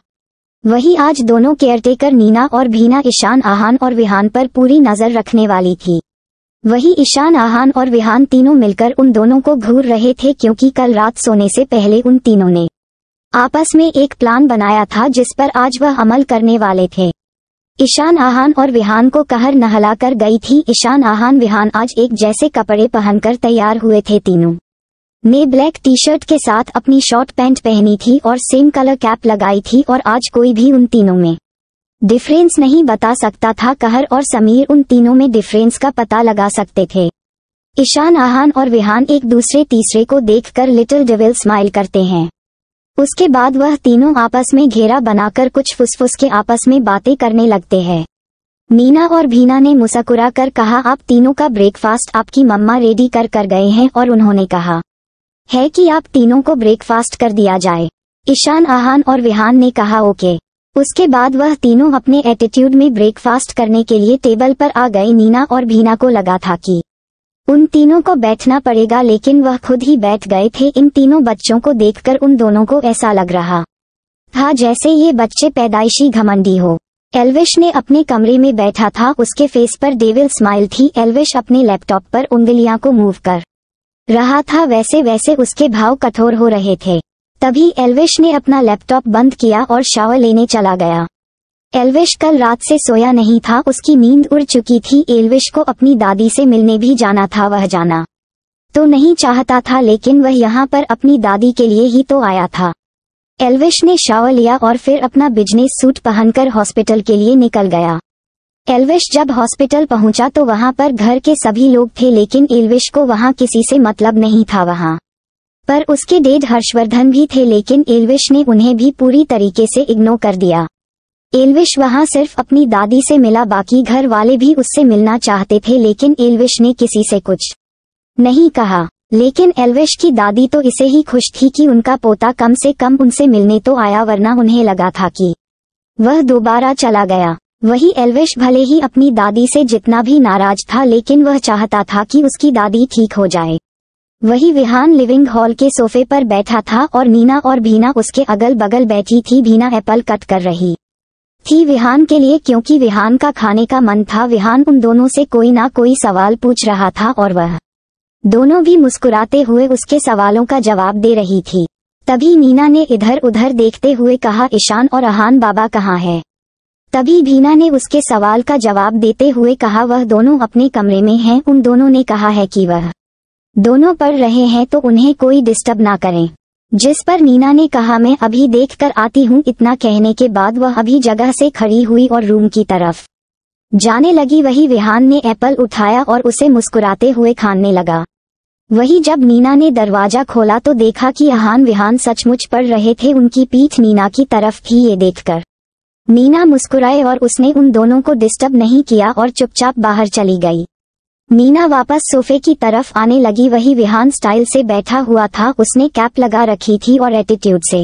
वही आज दोनों केयरटेकर नीना और भीना ईशान आहान और विहान पर पूरी नजर रखने वाली थी वहीं ईशान आहान और विहान तीनों मिलकर उन दोनों को घूर रहे थे क्योंकि कल रात सोने से पहले उन तीनों ने आपस में एक प्लान बनाया था जिस पर आज वह अमल करने वाले थे ईशान आहान और विहान को कहर नहलाकर गई थी ईशान आहान विहान आज एक जैसे कपड़े पहनकर तैयार हुए थे तीनों ने ब्लैक टी शर्ट के साथ अपनी शॉर्ट पैंट पहनी थी और सेम कलर कैप लगाई थी और आज कोई भी उन तीनों में डिफरेंस नहीं बता सकता था कहर और समीर उन तीनों में डिफरेंस का पता लगा सकते थे ईशान आहान और विहान एक दूसरे तीसरे को देखकर लिटिल डिविल स्माइल करते हैं उसके बाद वह तीनों आपस में घेरा बनाकर कुछ फुसफुस के आपस में बातें करने लगते हैं मीना और भीना ने मुसकुरा कर कहा आप तीनों का ब्रेकफास्ट आपकी मम्मा रेडी कर कर गए हैं और उन्होंने कहा है कि आप तीनों को ब्रेकफास्ट कर दिया जाए ईशान आहान और विहान ने कहा ओके उसके बाद वह तीनों अपने एटीट्यूड में ब्रेकफास्ट करने के लिए टेबल पर आ गए नीना और भीना को लगा था कि उन तीनों को बैठना पड़ेगा लेकिन वह खुद ही बैठ गए थे इन तीनों बच्चों को देखकर उन दोनों को ऐसा लग रहा था जैसे ये बच्चे पैदाइशी घमंडी हो एल्विश ने अपने कमरे में बैठा था उसके फेस पर डेविल स्माइल थी एल्विश अपने लैपटॉप पर उंगलियां को मूव कर रहा था वैसे वैसे उसके भाव कठोर हो रहे थे तभी एल्विश ने अपना लैपटॉप बंद किया और शावर लेने चला गया एल्विश कल रात से सोया नहीं था उसकी नींद उड़ चुकी थी एल्विश को अपनी दादी से मिलने भी जाना था वह जाना तो नहीं चाहता था लेकिन वह यहाँ पर अपनी दादी के लिए ही तो आया था एल्विश ने शावर लिया और फिर अपना बिजनेस सूट पहनकर हॉस्पिटल के लिए निकल गया एल्विश जब हॉस्पिटल पहुंचा तो वहां पर घर के सभी लोग थे लेकिन एल्विश को वहां किसी से मतलब नहीं था वहां पर उसके डेड हर्षवर्धन भी थे लेकिन एलविश ने उन्हें भी पूरी तरीके से इग्नोर कर दिया एलविश वहां सिर्फ अपनी दादी से मिला बाकी घर वाले भी उससे मिलना चाहते थे लेकिन एलविश ने किसी से कुछ नहीं कहा लेकिन एलविश की दादी तो इसे ही खुश थी कि उनका पोता कम से कम उनसे मिलने तो आया वरना उन्हें लगा था कि वह दोबारा चला गया वही एलविश भले ही अपनी दादी से जितना भी नाराज था लेकिन वह चाहता था कि उसकी दादी ठीक हो जाए वही विहान लिविंग हॉल के सोफे पर बैठा था और मीना और भीना उसके अगल बगल बैठी थी भीना एप्पल कट कर रही थी विहान के लिए क्योंकि विहान का खाने का मन था विहान उन दोनों से कोई ना कोई सवाल पूछ रहा था और वह दोनों भी मुस्कुराते हुए उसके सवालों का जवाब दे रही थी तभी मीना ने इधर उधर देखते हुए कहा ईशान और अहान बाबा कहाँ है तभी भीना ने उसके सवाल का जवाब देते हुए कहा वह दोनों अपने कमरे में हैं उन दोनों ने कहा है कि वह दोनों पढ़ रहे हैं तो उन्हें कोई डिस्टर्ब ना करें जिस पर नीना ने कहा मैं अभी देख कर आती हूँ इतना कहने के बाद वह अभी जगह से खड़ी हुई और रूम की तरफ जाने लगी वही विहान ने एप्पल उठाया और उसे मुस्कुराते हुए खाने लगा वही जब नीना ने दरवाजा खोला तो देखा कि अहान विहान सचमुच पढ़ रहे थे उनकी पीठ नीना की तरफ थी ये देखकर नीना मुस्कुराए और उसने उन दोनों को डिस्टर्ब नहीं किया और चुपचाप बाहर चली गई मीना वापस सोफे की तरफ आने लगी वही विहान स्टाइल से बैठा हुआ था उसने कैप लगा रखी थी और एटीट्यूड से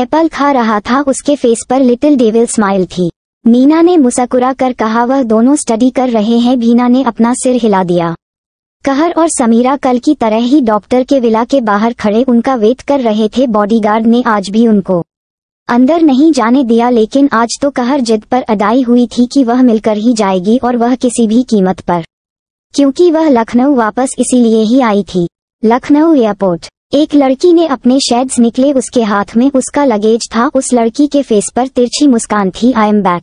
एप्पल खा रहा था उसके फेस पर लिटिल डेविल स्माइल थी मीना ने मुसकुरा कर कहा वह दोनों स्टडी कर रहे हैं भीना ने अपना सिर हिला दिया कहर और समीरा कल की तरह ही डॉक्टर के विला के बाहर खड़े उनका वेट कर रहे थे बॉडीगार्ड ने आज भी उनको अंदर नहीं जाने दिया लेकिन आज तो कहर जिद पर अदाई हुई थी कि वह मिलकर ही जाएगी और वह किसी भी कीमत पर क्योंकि वह लखनऊ वापस इसीलिए ही आई थी लखनऊ एयरपोर्ट एक लड़की ने अपने शेड्स निकले उसके हाथ में उसका लगेज था उस लड़की के फेस पर तिरछी मुस्कान थी I am back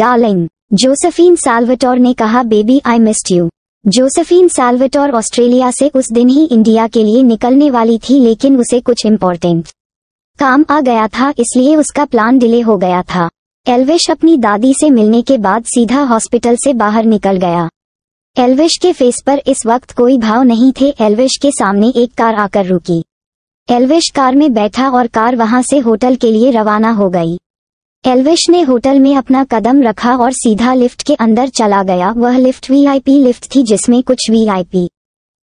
darling Josephine Salvatore ने कहा baby I missed you Josephine Salvatore Australia से उस दिन ही इंडिया के लिए निकलने वाली थी लेकिन उसे कुछ इम्पोर्टेंट काम आ गया था इसलिए उसका प्लान डिले हो गया था एलवेश अपनी दादी से मिलने के बाद सीधा हॉस्पिटल से बाहर निकल गया एल्विश के फेस पर इस वक्त कोई भाव नहीं थे एल्विश के सामने एक कार आकर रुकी एल्विश कार में बैठा और कार वहां से होटल के लिए रवाना हो गई एल्विश ने होटल में अपना कदम रखा और सीधा लिफ्ट के अंदर चला गया वह लिफ्ट वीआईपी लिफ्ट थी जिसमें कुछ वीआईपी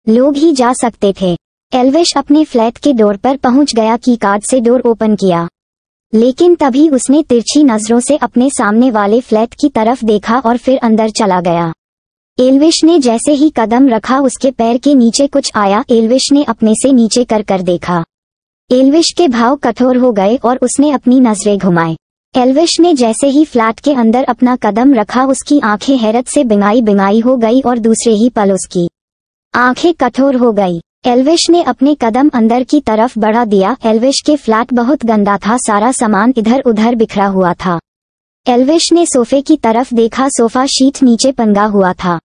लोग ही जा सकते थे एल्विश अपने फ्लैट के डोर पर पहुंच गया की कार्ड से डोर ओपन किया लेकिन तभी उसने तिरछी नजरों से अपने सामने वाले फ्लैट की तरफ देखा और फिर अंदर चला गया एलविश ने जैसे ही कदम रखा उसके पैर के नीचे कुछ आया एलविश ने अपने से नीचे कर कर देखा एलविश के भाव कठोर हो गए और उसने अपनी नजरें घुमाए एलविश ने जैसे ही फ्लैट के अंदर अपना कदम रखा उसकी आंखें हैरत से बिंगाई बिंगाई हो गई और दूसरे ही पल उसकी आंखें कठोर हो गई एलविश ने अपने कदम अंदर की तरफ बढ़ा दिया एलविश के फ्लैट बहुत गंदा था सारा सामान इधर उधर बिखरा हुआ था एल्विश ने सोफे की तरफ देखा सोफा शीट नीचे पंगा हुआ था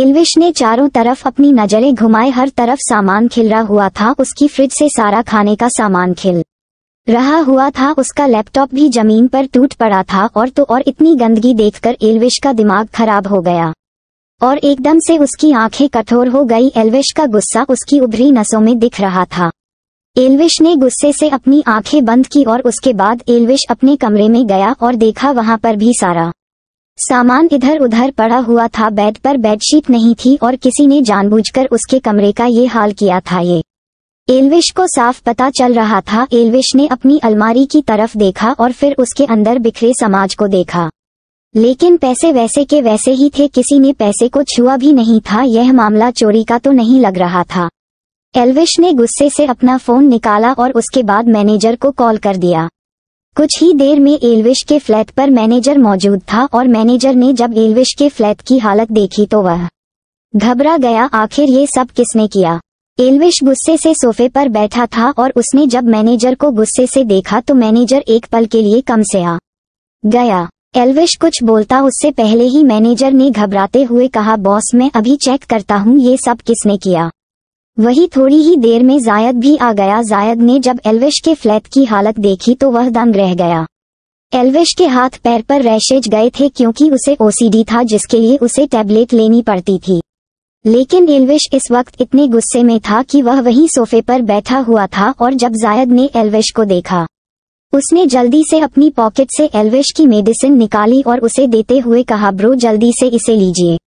एल्विश ने चारों तरफ अपनी नजरें घुमाए हर तरफ सामान खिल रहा हुआ था उसकी फ्रिज से सारा खाने का सामान खिल रहा हुआ था उसका लैपटॉप भी जमीन पर टूट पड़ा था और तो और इतनी गंदगी देखकर एल्विश का दिमाग खराब हो गया और एकदम से उसकी आंखें कठोर हो गई एल्विश का गुस्सा उसकी उभरी नसों में दिख रहा था एलविश ने गुस्से से अपनी आंखें बंद की और उसके बाद एलविश अपने कमरे में गया और देखा वहां पर भी सारा सामान इधर उधर पड़ा हुआ था बेड पर बेडशीट नहीं थी और किसी ने जानबूझकर उसके कमरे का ये हाल किया था ये एलविश को साफ पता चल रहा था एलविश ने अपनी अलमारी की तरफ देखा और फिर उसके अंदर बिखरे समाज को देखा लेकिन पैसे वैसे के वैसे ही थे किसी ने पैसे को छुआ भी नहीं था यह मामला चोरी का तो नहीं लग रहा था एल्विश ने गुस्से से अपना फोन निकाला और उसके बाद मैनेजर को कॉल कर दिया कुछ ही देर में एल्विश के फ्लैट पर मैनेजर मौजूद था और मैनेजर ने जब एल्विश के फ्लैट की हालत देखी तो वह घबरा गया आखिर ये सब किसने किया एल्विश गुस्से से सोफे पर बैठा था और उसने जब मैनेजर को गुस्से से देखा तो मैनेजर एक पल के लिए कम से आ गया एल्विश कुछ बोलता उससे पहले ही मैनेजर ने घबराते हुए कहा बॉस मैं अभी चेक करता हूँ ये सब किसने किया वही थोड़ी ही देर में जायद भी आ गया जायद ने जब एलविश के फ्लैट की हालत देखी तो वह दंग रह गया एलविश के हाथ पैर पर रैशेज गए थे क्योंकि उसे ओसीडी था जिसके लिए उसे टैबलेट लेनी पड़ती थी लेकिन एलविश इस वक्त इतने गुस्से में था कि वह वहीं सोफे पर बैठा हुआ था और जब जायद ने एलविश को देखा उसने जल्दी से अपनी पॉकेट से एलविश की मेडिसिन निकाली और उसे देते हुए कहा ब्रो जल्दी से इसे लीजिए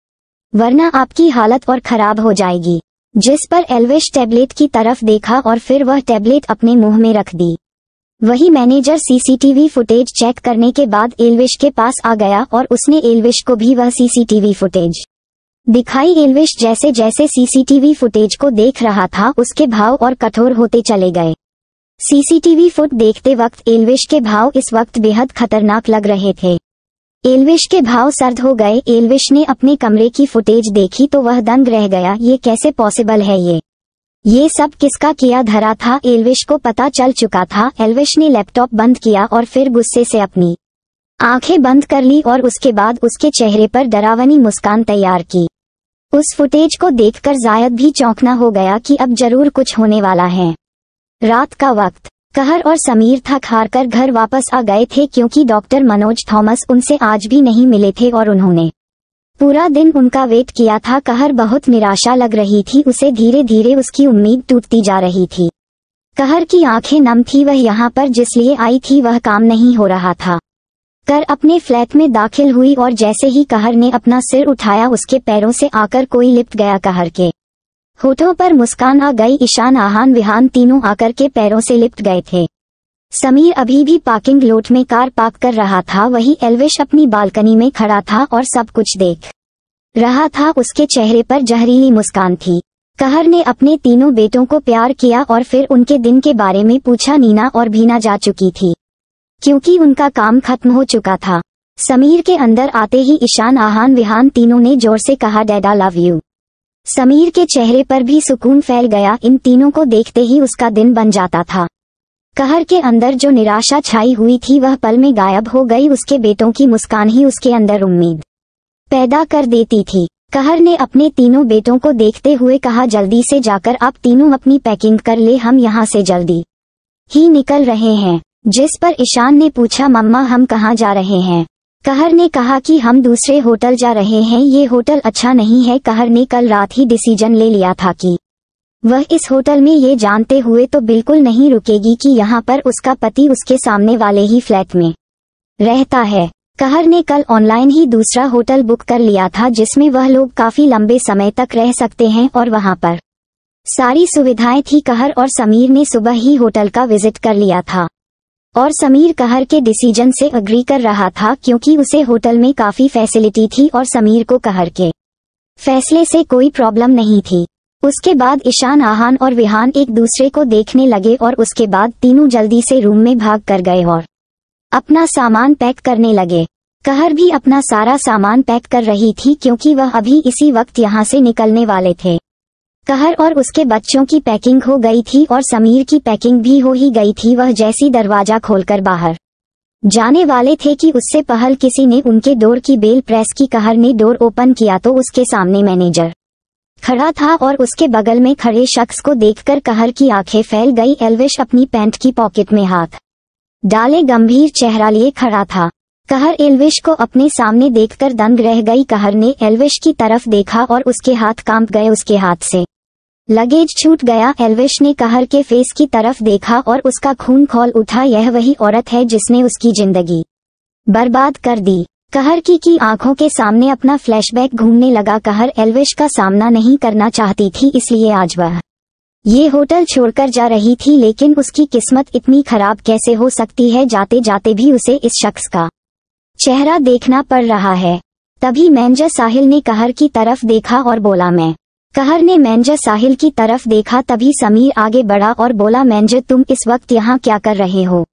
वरना आपकी हालत और खराब हो जाएगी जिस पर एल्विश टैबलेट की तरफ देखा और फिर वह टैबलेट अपने मुंह में रख दी वही मैनेजर सीसीटीवी फुटेज चेक करने के बाद एलविश के पास आ गया और उसने एलविश को भी वह सीसीटीवी फुटेज दिखाई एल्विश जैसे जैसे सीसीटीवी फुटेज को देख रहा था उसके भाव और कठोर होते चले गए सीसीटीवी फुट देखते वक्त एल्विश के भाव इस वक्त बेहद खतरनाक लग रहे थे एलविश के भाव सर्द हो गए एलविश ने अपने कमरे की फुटेज देखी तो वह दंग रह गया ये कैसे पॉसिबल है ये ये सब किसका किया धरा था एलविश को पता चल चुका था एलविश ने लैपटॉप बंद किया और फिर गुस्से से अपनी आंखें बंद कर ली और उसके बाद उसके चेहरे पर डरावनी मुस्कान तैयार की उस फुटेज को देखकर जायद भी चौंकना हो गया कि अब जरूर कुछ होने वाला है रात का वक्त कहर और समीर थक हार कर घर वापस आ गए थे क्योंकि डॉक्टर मनोज थॉमस उनसे आज भी नहीं मिले थे और उन्होंने पूरा दिन उनका वेट किया था कहर बहुत निराशा लग रही थी उसे धीरे धीरे उसकी उम्मीद टूटती जा रही थी कहर की आंखें नम थी वह यहाँ पर जिसलिए आई थी वह काम नहीं हो रहा था कर अपने फ्लैट में दाखिल हुई और जैसे ही कहर ने अपना सिर उठाया उसके पैरों से आकर कोई लिपट गया कहर के होठों पर मुस्कान आ गई ईशान आहान विहान तीनों आकर के पैरों से लिपट गए थे समीर अभी भी पार्किंग लोट में कार पार्क कर रहा था वही एलविश अपनी बालकनी में खड़ा था और सब कुछ देख रहा था उसके चेहरे पर जहरीली मुस्कान थी कहर ने अपने तीनों बेटों को प्यार किया और फिर उनके दिन के बारे में पूछा नीना और भीना जा चुकी थी क्योंकि उनका काम खत्म हो चुका था समीर के अंदर आते ही ईशान आहान विहान तीनों ने जोर से कहा डैडा लव यू समीर के चेहरे पर भी सुकून फैल गया इन तीनों को देखते ही उसका दिन बन जाता था कहर के अंदर जो निराशा छाई हुई थी वह पल में गायब हो गई उसके बेटों की मुस्कान ही उसके अंदर उम्मीद पैदा कर देती थी कहर ने अपने तीनों बेटों को देखते हुए कहा जल्दी से जाकर आप तीनों अपनी पैकिंग कर ले हम यहाँ से जल्दी ही निकल रहे हैं जिस पर ईशान ने पूछा मम्मा हम कहाँ जा रहे हैं कहर ने कहा कि हम दूसरे होटल जा रहे हैं ये होटल अच्छा नहीं है कहर ने कल रात ही डिसीजन ले लिया था कि वह इस होटल में ये जानते हुए तो बिल्कुल नहीं रुकेगी कि यहाँ पर उसका पति उसके सामने वाले ही फ्लैट में रहता है कहर ने कल ऑनलाइन ही दूसरा होटल बुक कर लिया था जिसमें वह लोग काफी लंबे समय तक रह सकते हैं और वहाँ पर सारी सुविधाएं थी कहर और समीर ने सुबह ही होटल का विजिट कर लिया था और समीर कहर के डिसीजन से अग्री कर रहा था क्योंकि उसे होटल में काफी फैसिलिटी थी और समीर को कहर के फैसले से कोई प्रॉब्लम नहीं थी उसके बाद ईशान आहान और विहान एक दूसरे को देखने लगे और उसके बाद तीनों जल्दी से रूम में भाग कर गए और अपना सामान पैक करने लगे कहर भी अपना सारा सामान पैक कर रही थी क्योंकि वह अभी इसी वक्त यहाँ से निकलने वाले थे कहर और उसके बच्चों की पैकिंग हो गई थी और समीर की पैकिंग भी हो ही गई थी वह जैसी दरवाजा खोलकर बाहर जाने वाले थे कि उससे पहल किसी ने उनके डोर की बेल प्रेस की कहर ने डोर ओपन किया तो उसके सामने मैनेजर खड़ा था और उसके बगल में खड़े शख्स को देखकर कहर की आंखें फैल गई एल्विश अपनी पैंट की पॉकेट में हाथ डाले गंभीर चेहरा लिए खड़ा था कहर एल्विश को अपने सामने देखकर दंग रह गई कहर ने एलविश की तरफ देखा और उसके हाथ कांप गए उसके हाथ से लगेज छूट गया एल्विश ने कहर के फेस की तरफ देखा और उसका खून खोल उठा यह वही औरत है जिसने उसकी जिंदगी बर्बाद कर दी कहर की की आंखों के सामने अपना फ्लैशबैक घूमने लगा कहर एल्विश का सामना नहीं करना चाहती थी इसलिए आज वह ये होटल छोड़कर जा रही थी लेकिन उसकी किस्मत इतनी खराब कैसे हो सकती है जाते जाते भी उसे इस शख्स का चेहरा देखना पड़ रहा है तभी मैनेजर साहिल ने कहर की तरफ देखा और बोला मैं कहर ने मैंजर साहिल की तरफ देखा तभी समीर आगे बढ़ा और बोला मैंजर तुम इस वक्त यहाँ क्या कर रहे हो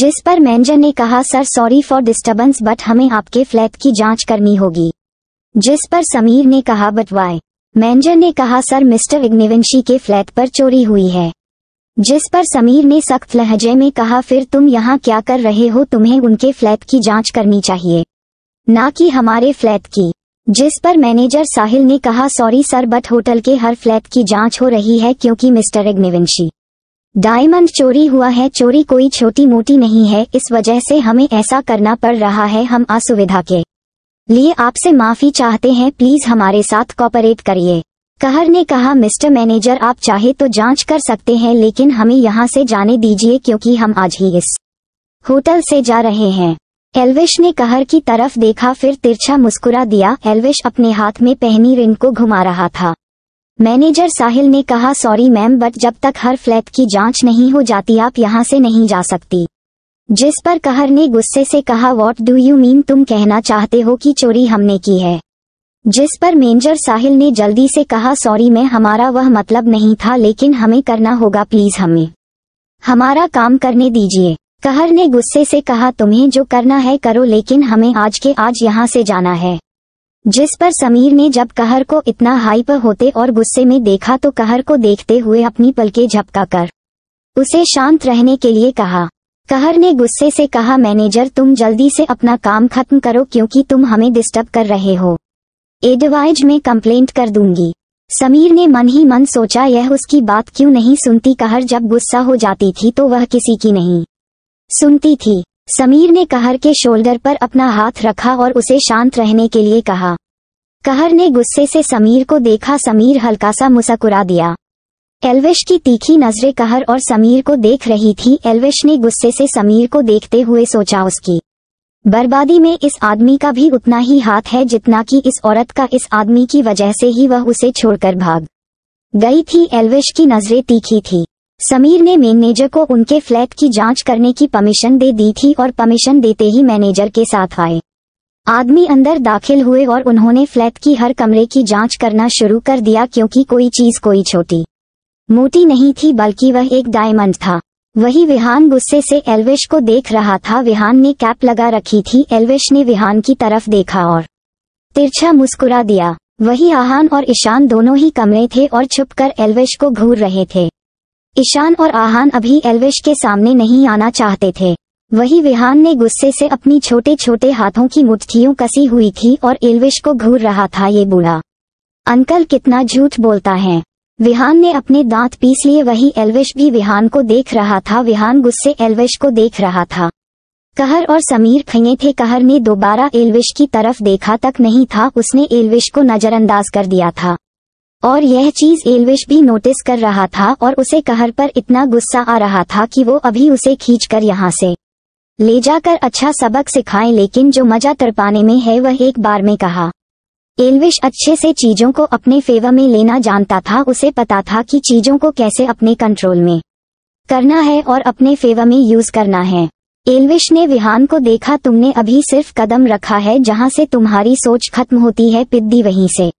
जिस पर मैंजर ने कहा sir sorry for disturbance but हमें आपके फ्लैट की जांच करनी होगी जिस पर समीर ने कहा बट वाई मैनेजर ने कहा सर मिस्टर इग्निवंशी के फ्लैट पर चोरी हुई है जिस पर समीर ने सख्त लहजे में कहा फिर तुम यहाँ क्या कर रहे हो तुम्हें उनके फ्लैट की जाँच करनी चाहिए न कि हमारे फ्लैट की जिस पर मैनेजर साहिल ने कहा सॉरी सर बट होटल के हर फ्लैट की जांच हो रही है क्योंकि मिस्टर एग्निवंशी डायमंड चोरी हुआ है चोरी कोई छोटी मोटी नहीं है इस वजह से हमें ऐसा करना पड़ रहा है हम असुविधा के लिए आपसे माफी चाहते हैं प्लीज हमारे साथ कॉपरेट करिए कहर ने कहा मिस्टर मैनेजर आप चाहे तो जांच कर सकते हैं लेकिन हमें यहाँ से जाने दीजिए क्योंकि हम आज ही इस होटल से जा रहे हैं एल्विश ने कहर की तरफ देखा फिर तिरछा मुस्कुरा दिया एल्विश अपने हाथ में पहनी रिंग को घुमा रहा था मैनेजर साहिल ने कहा सॉरी मैम बट जब तक हर फ्लैट की जांच नहीं हो जाती आप यहां से नहीं जा सकती जिस पर कहर ने गुस्से से कहा व्हाट डू यू मीन तुम कहना चाहते हो कि चोरी हमने की है जिस पर मैनेजर साहिल ने जल्दी से कहा सॉरी मैं हमारा वह मतलब नहीं था लेकिन हमें करना होगा प्लीज हमें हमारा काम करने दीजिए कहर ने गुस्से से कहा तुम्हें जो करना है करो लेकिन हमें आज के आज यहाँ से जाना है जिस पर समीर ने जब कहर को इतना हाइप होते और गुस्से में देखा तो कहर को देखते हुए अपनी पलके झपका कर उसे शांत रहने के लिए कहा कहर ने गुस्से से कहा मैनेजर तुम जल्दी से अपना काम खत्म करो क्योंकि तुम हमें डिस्टर्ब कर रहे हो एडवाइज में कंप्लेंट कर दूंगी समीर ने मन ही मन सोचा यह उसकी बात क्यों नहीं सुनती कहर जब गुस्सा हो जाती थी तो वह किसी की नहीं सुनती थी समीर ने कहर के शोल्डर पर अपना हाथ रखा और उसे शांत रहने के लिए कहा कहर ने गुस्से से समीर को देखा समीर हल्का सा मुसकुरा दिया एल्विश की तीखी नजरें कहर और समीर को देख रही थी एल्विश ने गुस्से से समीर को देखते हुए सोचा उसकी बर्बादी में इस आदमी का भी उतना ही हाथ है जितना कि इस औरत का इस आदमी की वजह से ही वह उसे छोड़कर भाग गई थी एल्विश की नजरें तीखी थी समीर ने मैनेजर को उनके फ्लैट की जांच करने की परमिशन दे दी थी और परमिशन देते ही मैनेजर के साथ आए आदमी अंदर दाखिल हुए और उन्होंने फ्लैट की हर कमरे की जांच करना शुरू कर दिया क्योंकि कोई चीज कोई छोटी मोटी नहीं थी बल्कि वह एक डायमंड था वही विहान गुस्से से एल्विश को देख रहा था विहान ने कैप लगा रखी थी एलविश ने विहान की तरफ देखा और तिरछा मुस्कुरा दिया वही आहान और ईशान दोनों ही कमरे थे और छुपकर एल्विश को घूर रहे थे ईशान और आहान अभी एलविश के सामने नहीं आना चाहते थे वही विहान ने गुस्से से अपनी छोटे छोटे हाथों की मुठ्ठियों कसी हुई थी और एलविश को घूर रहा था ये बूढ़ा अंकल कितना झूठ बोलता है विहान ने अपने दांत पीस लिए वही एलविश भी विहान को देख रहा था विहान गुस्से एलविश को देख रहा था कहर और समीर फेंगे थे कहर ने दोबारा एलविश की तरफ देखा तक नहीं था उसने एलविश को नजरअंदाज कर दिया था और यह चीज एलविश भी नोटिस कर रहा था और उसे कहर पर इतना गुस्सा आ रहा था कि वो अभी उसे खींच कर यहाँ से ले जाकर अच्छा सबक सिखाए लेकिन जो मजा तरपाने में है वह एक बार में कहा एलविश अच्छे से चीजों को अपने फेवर में लेना जानता था उसे पता था कि चीजों को कैसे अपने कंट्रोल में करना है और अपने फेवर में यूज करना है एलविश ने विहान को देखा तुमने अभी सिर्फ कदम रखा है जहाँ से तुम्हारी सोच खत्म होती है पिद्दी वहीं से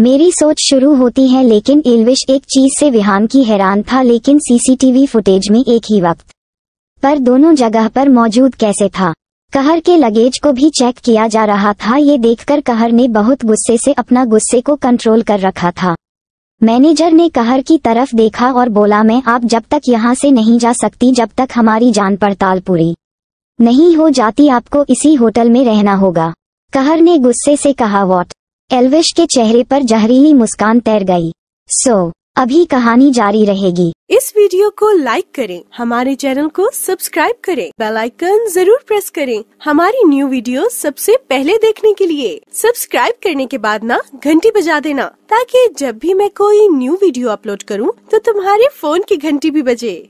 मेरी सोच शुरू होती है लेकिन इल्विश एक चीज से विहान की हैरान था लेकिन सीसीटीवी फुटेज में एक ही वक्त पर दोनों जगह पर मौजूद कैसे था कहर के लगेज को भी चेक किया जा रहा था ये देखकर कहर ने बहुत गुस्से से अपना गुस्से को कंट्रोल कर रखा था मैनेजर ने कहर की तरफ देखा और बोला मैं आप जब तक यहाँ से नहीं जा सकती जब तक हमारी जान पड़ताल पूरी नहीं हो जाती आपको इसी होटल में रहना होगा कहर ने गुस्से से कहा वॉट एल्विश के चेहरे पर जहरीली मुस्कान तैर गई सो so, अभी कहानी जारी रहेगी इस वीडियो को लाइक करें हमारे चैनल को सब्सक्राइब करें बेल आइकन जरूर प्रेस करें हमारी न्यू वीडियो सबसे पहले देखने के लिए सब्सक्राइब करने के बाद ना घंटी बजा देना ताकि जब भी मैं कोई न्यू वीडियो अपलोड करूँ तो तुम्हारे फोन की घंटी भी बजे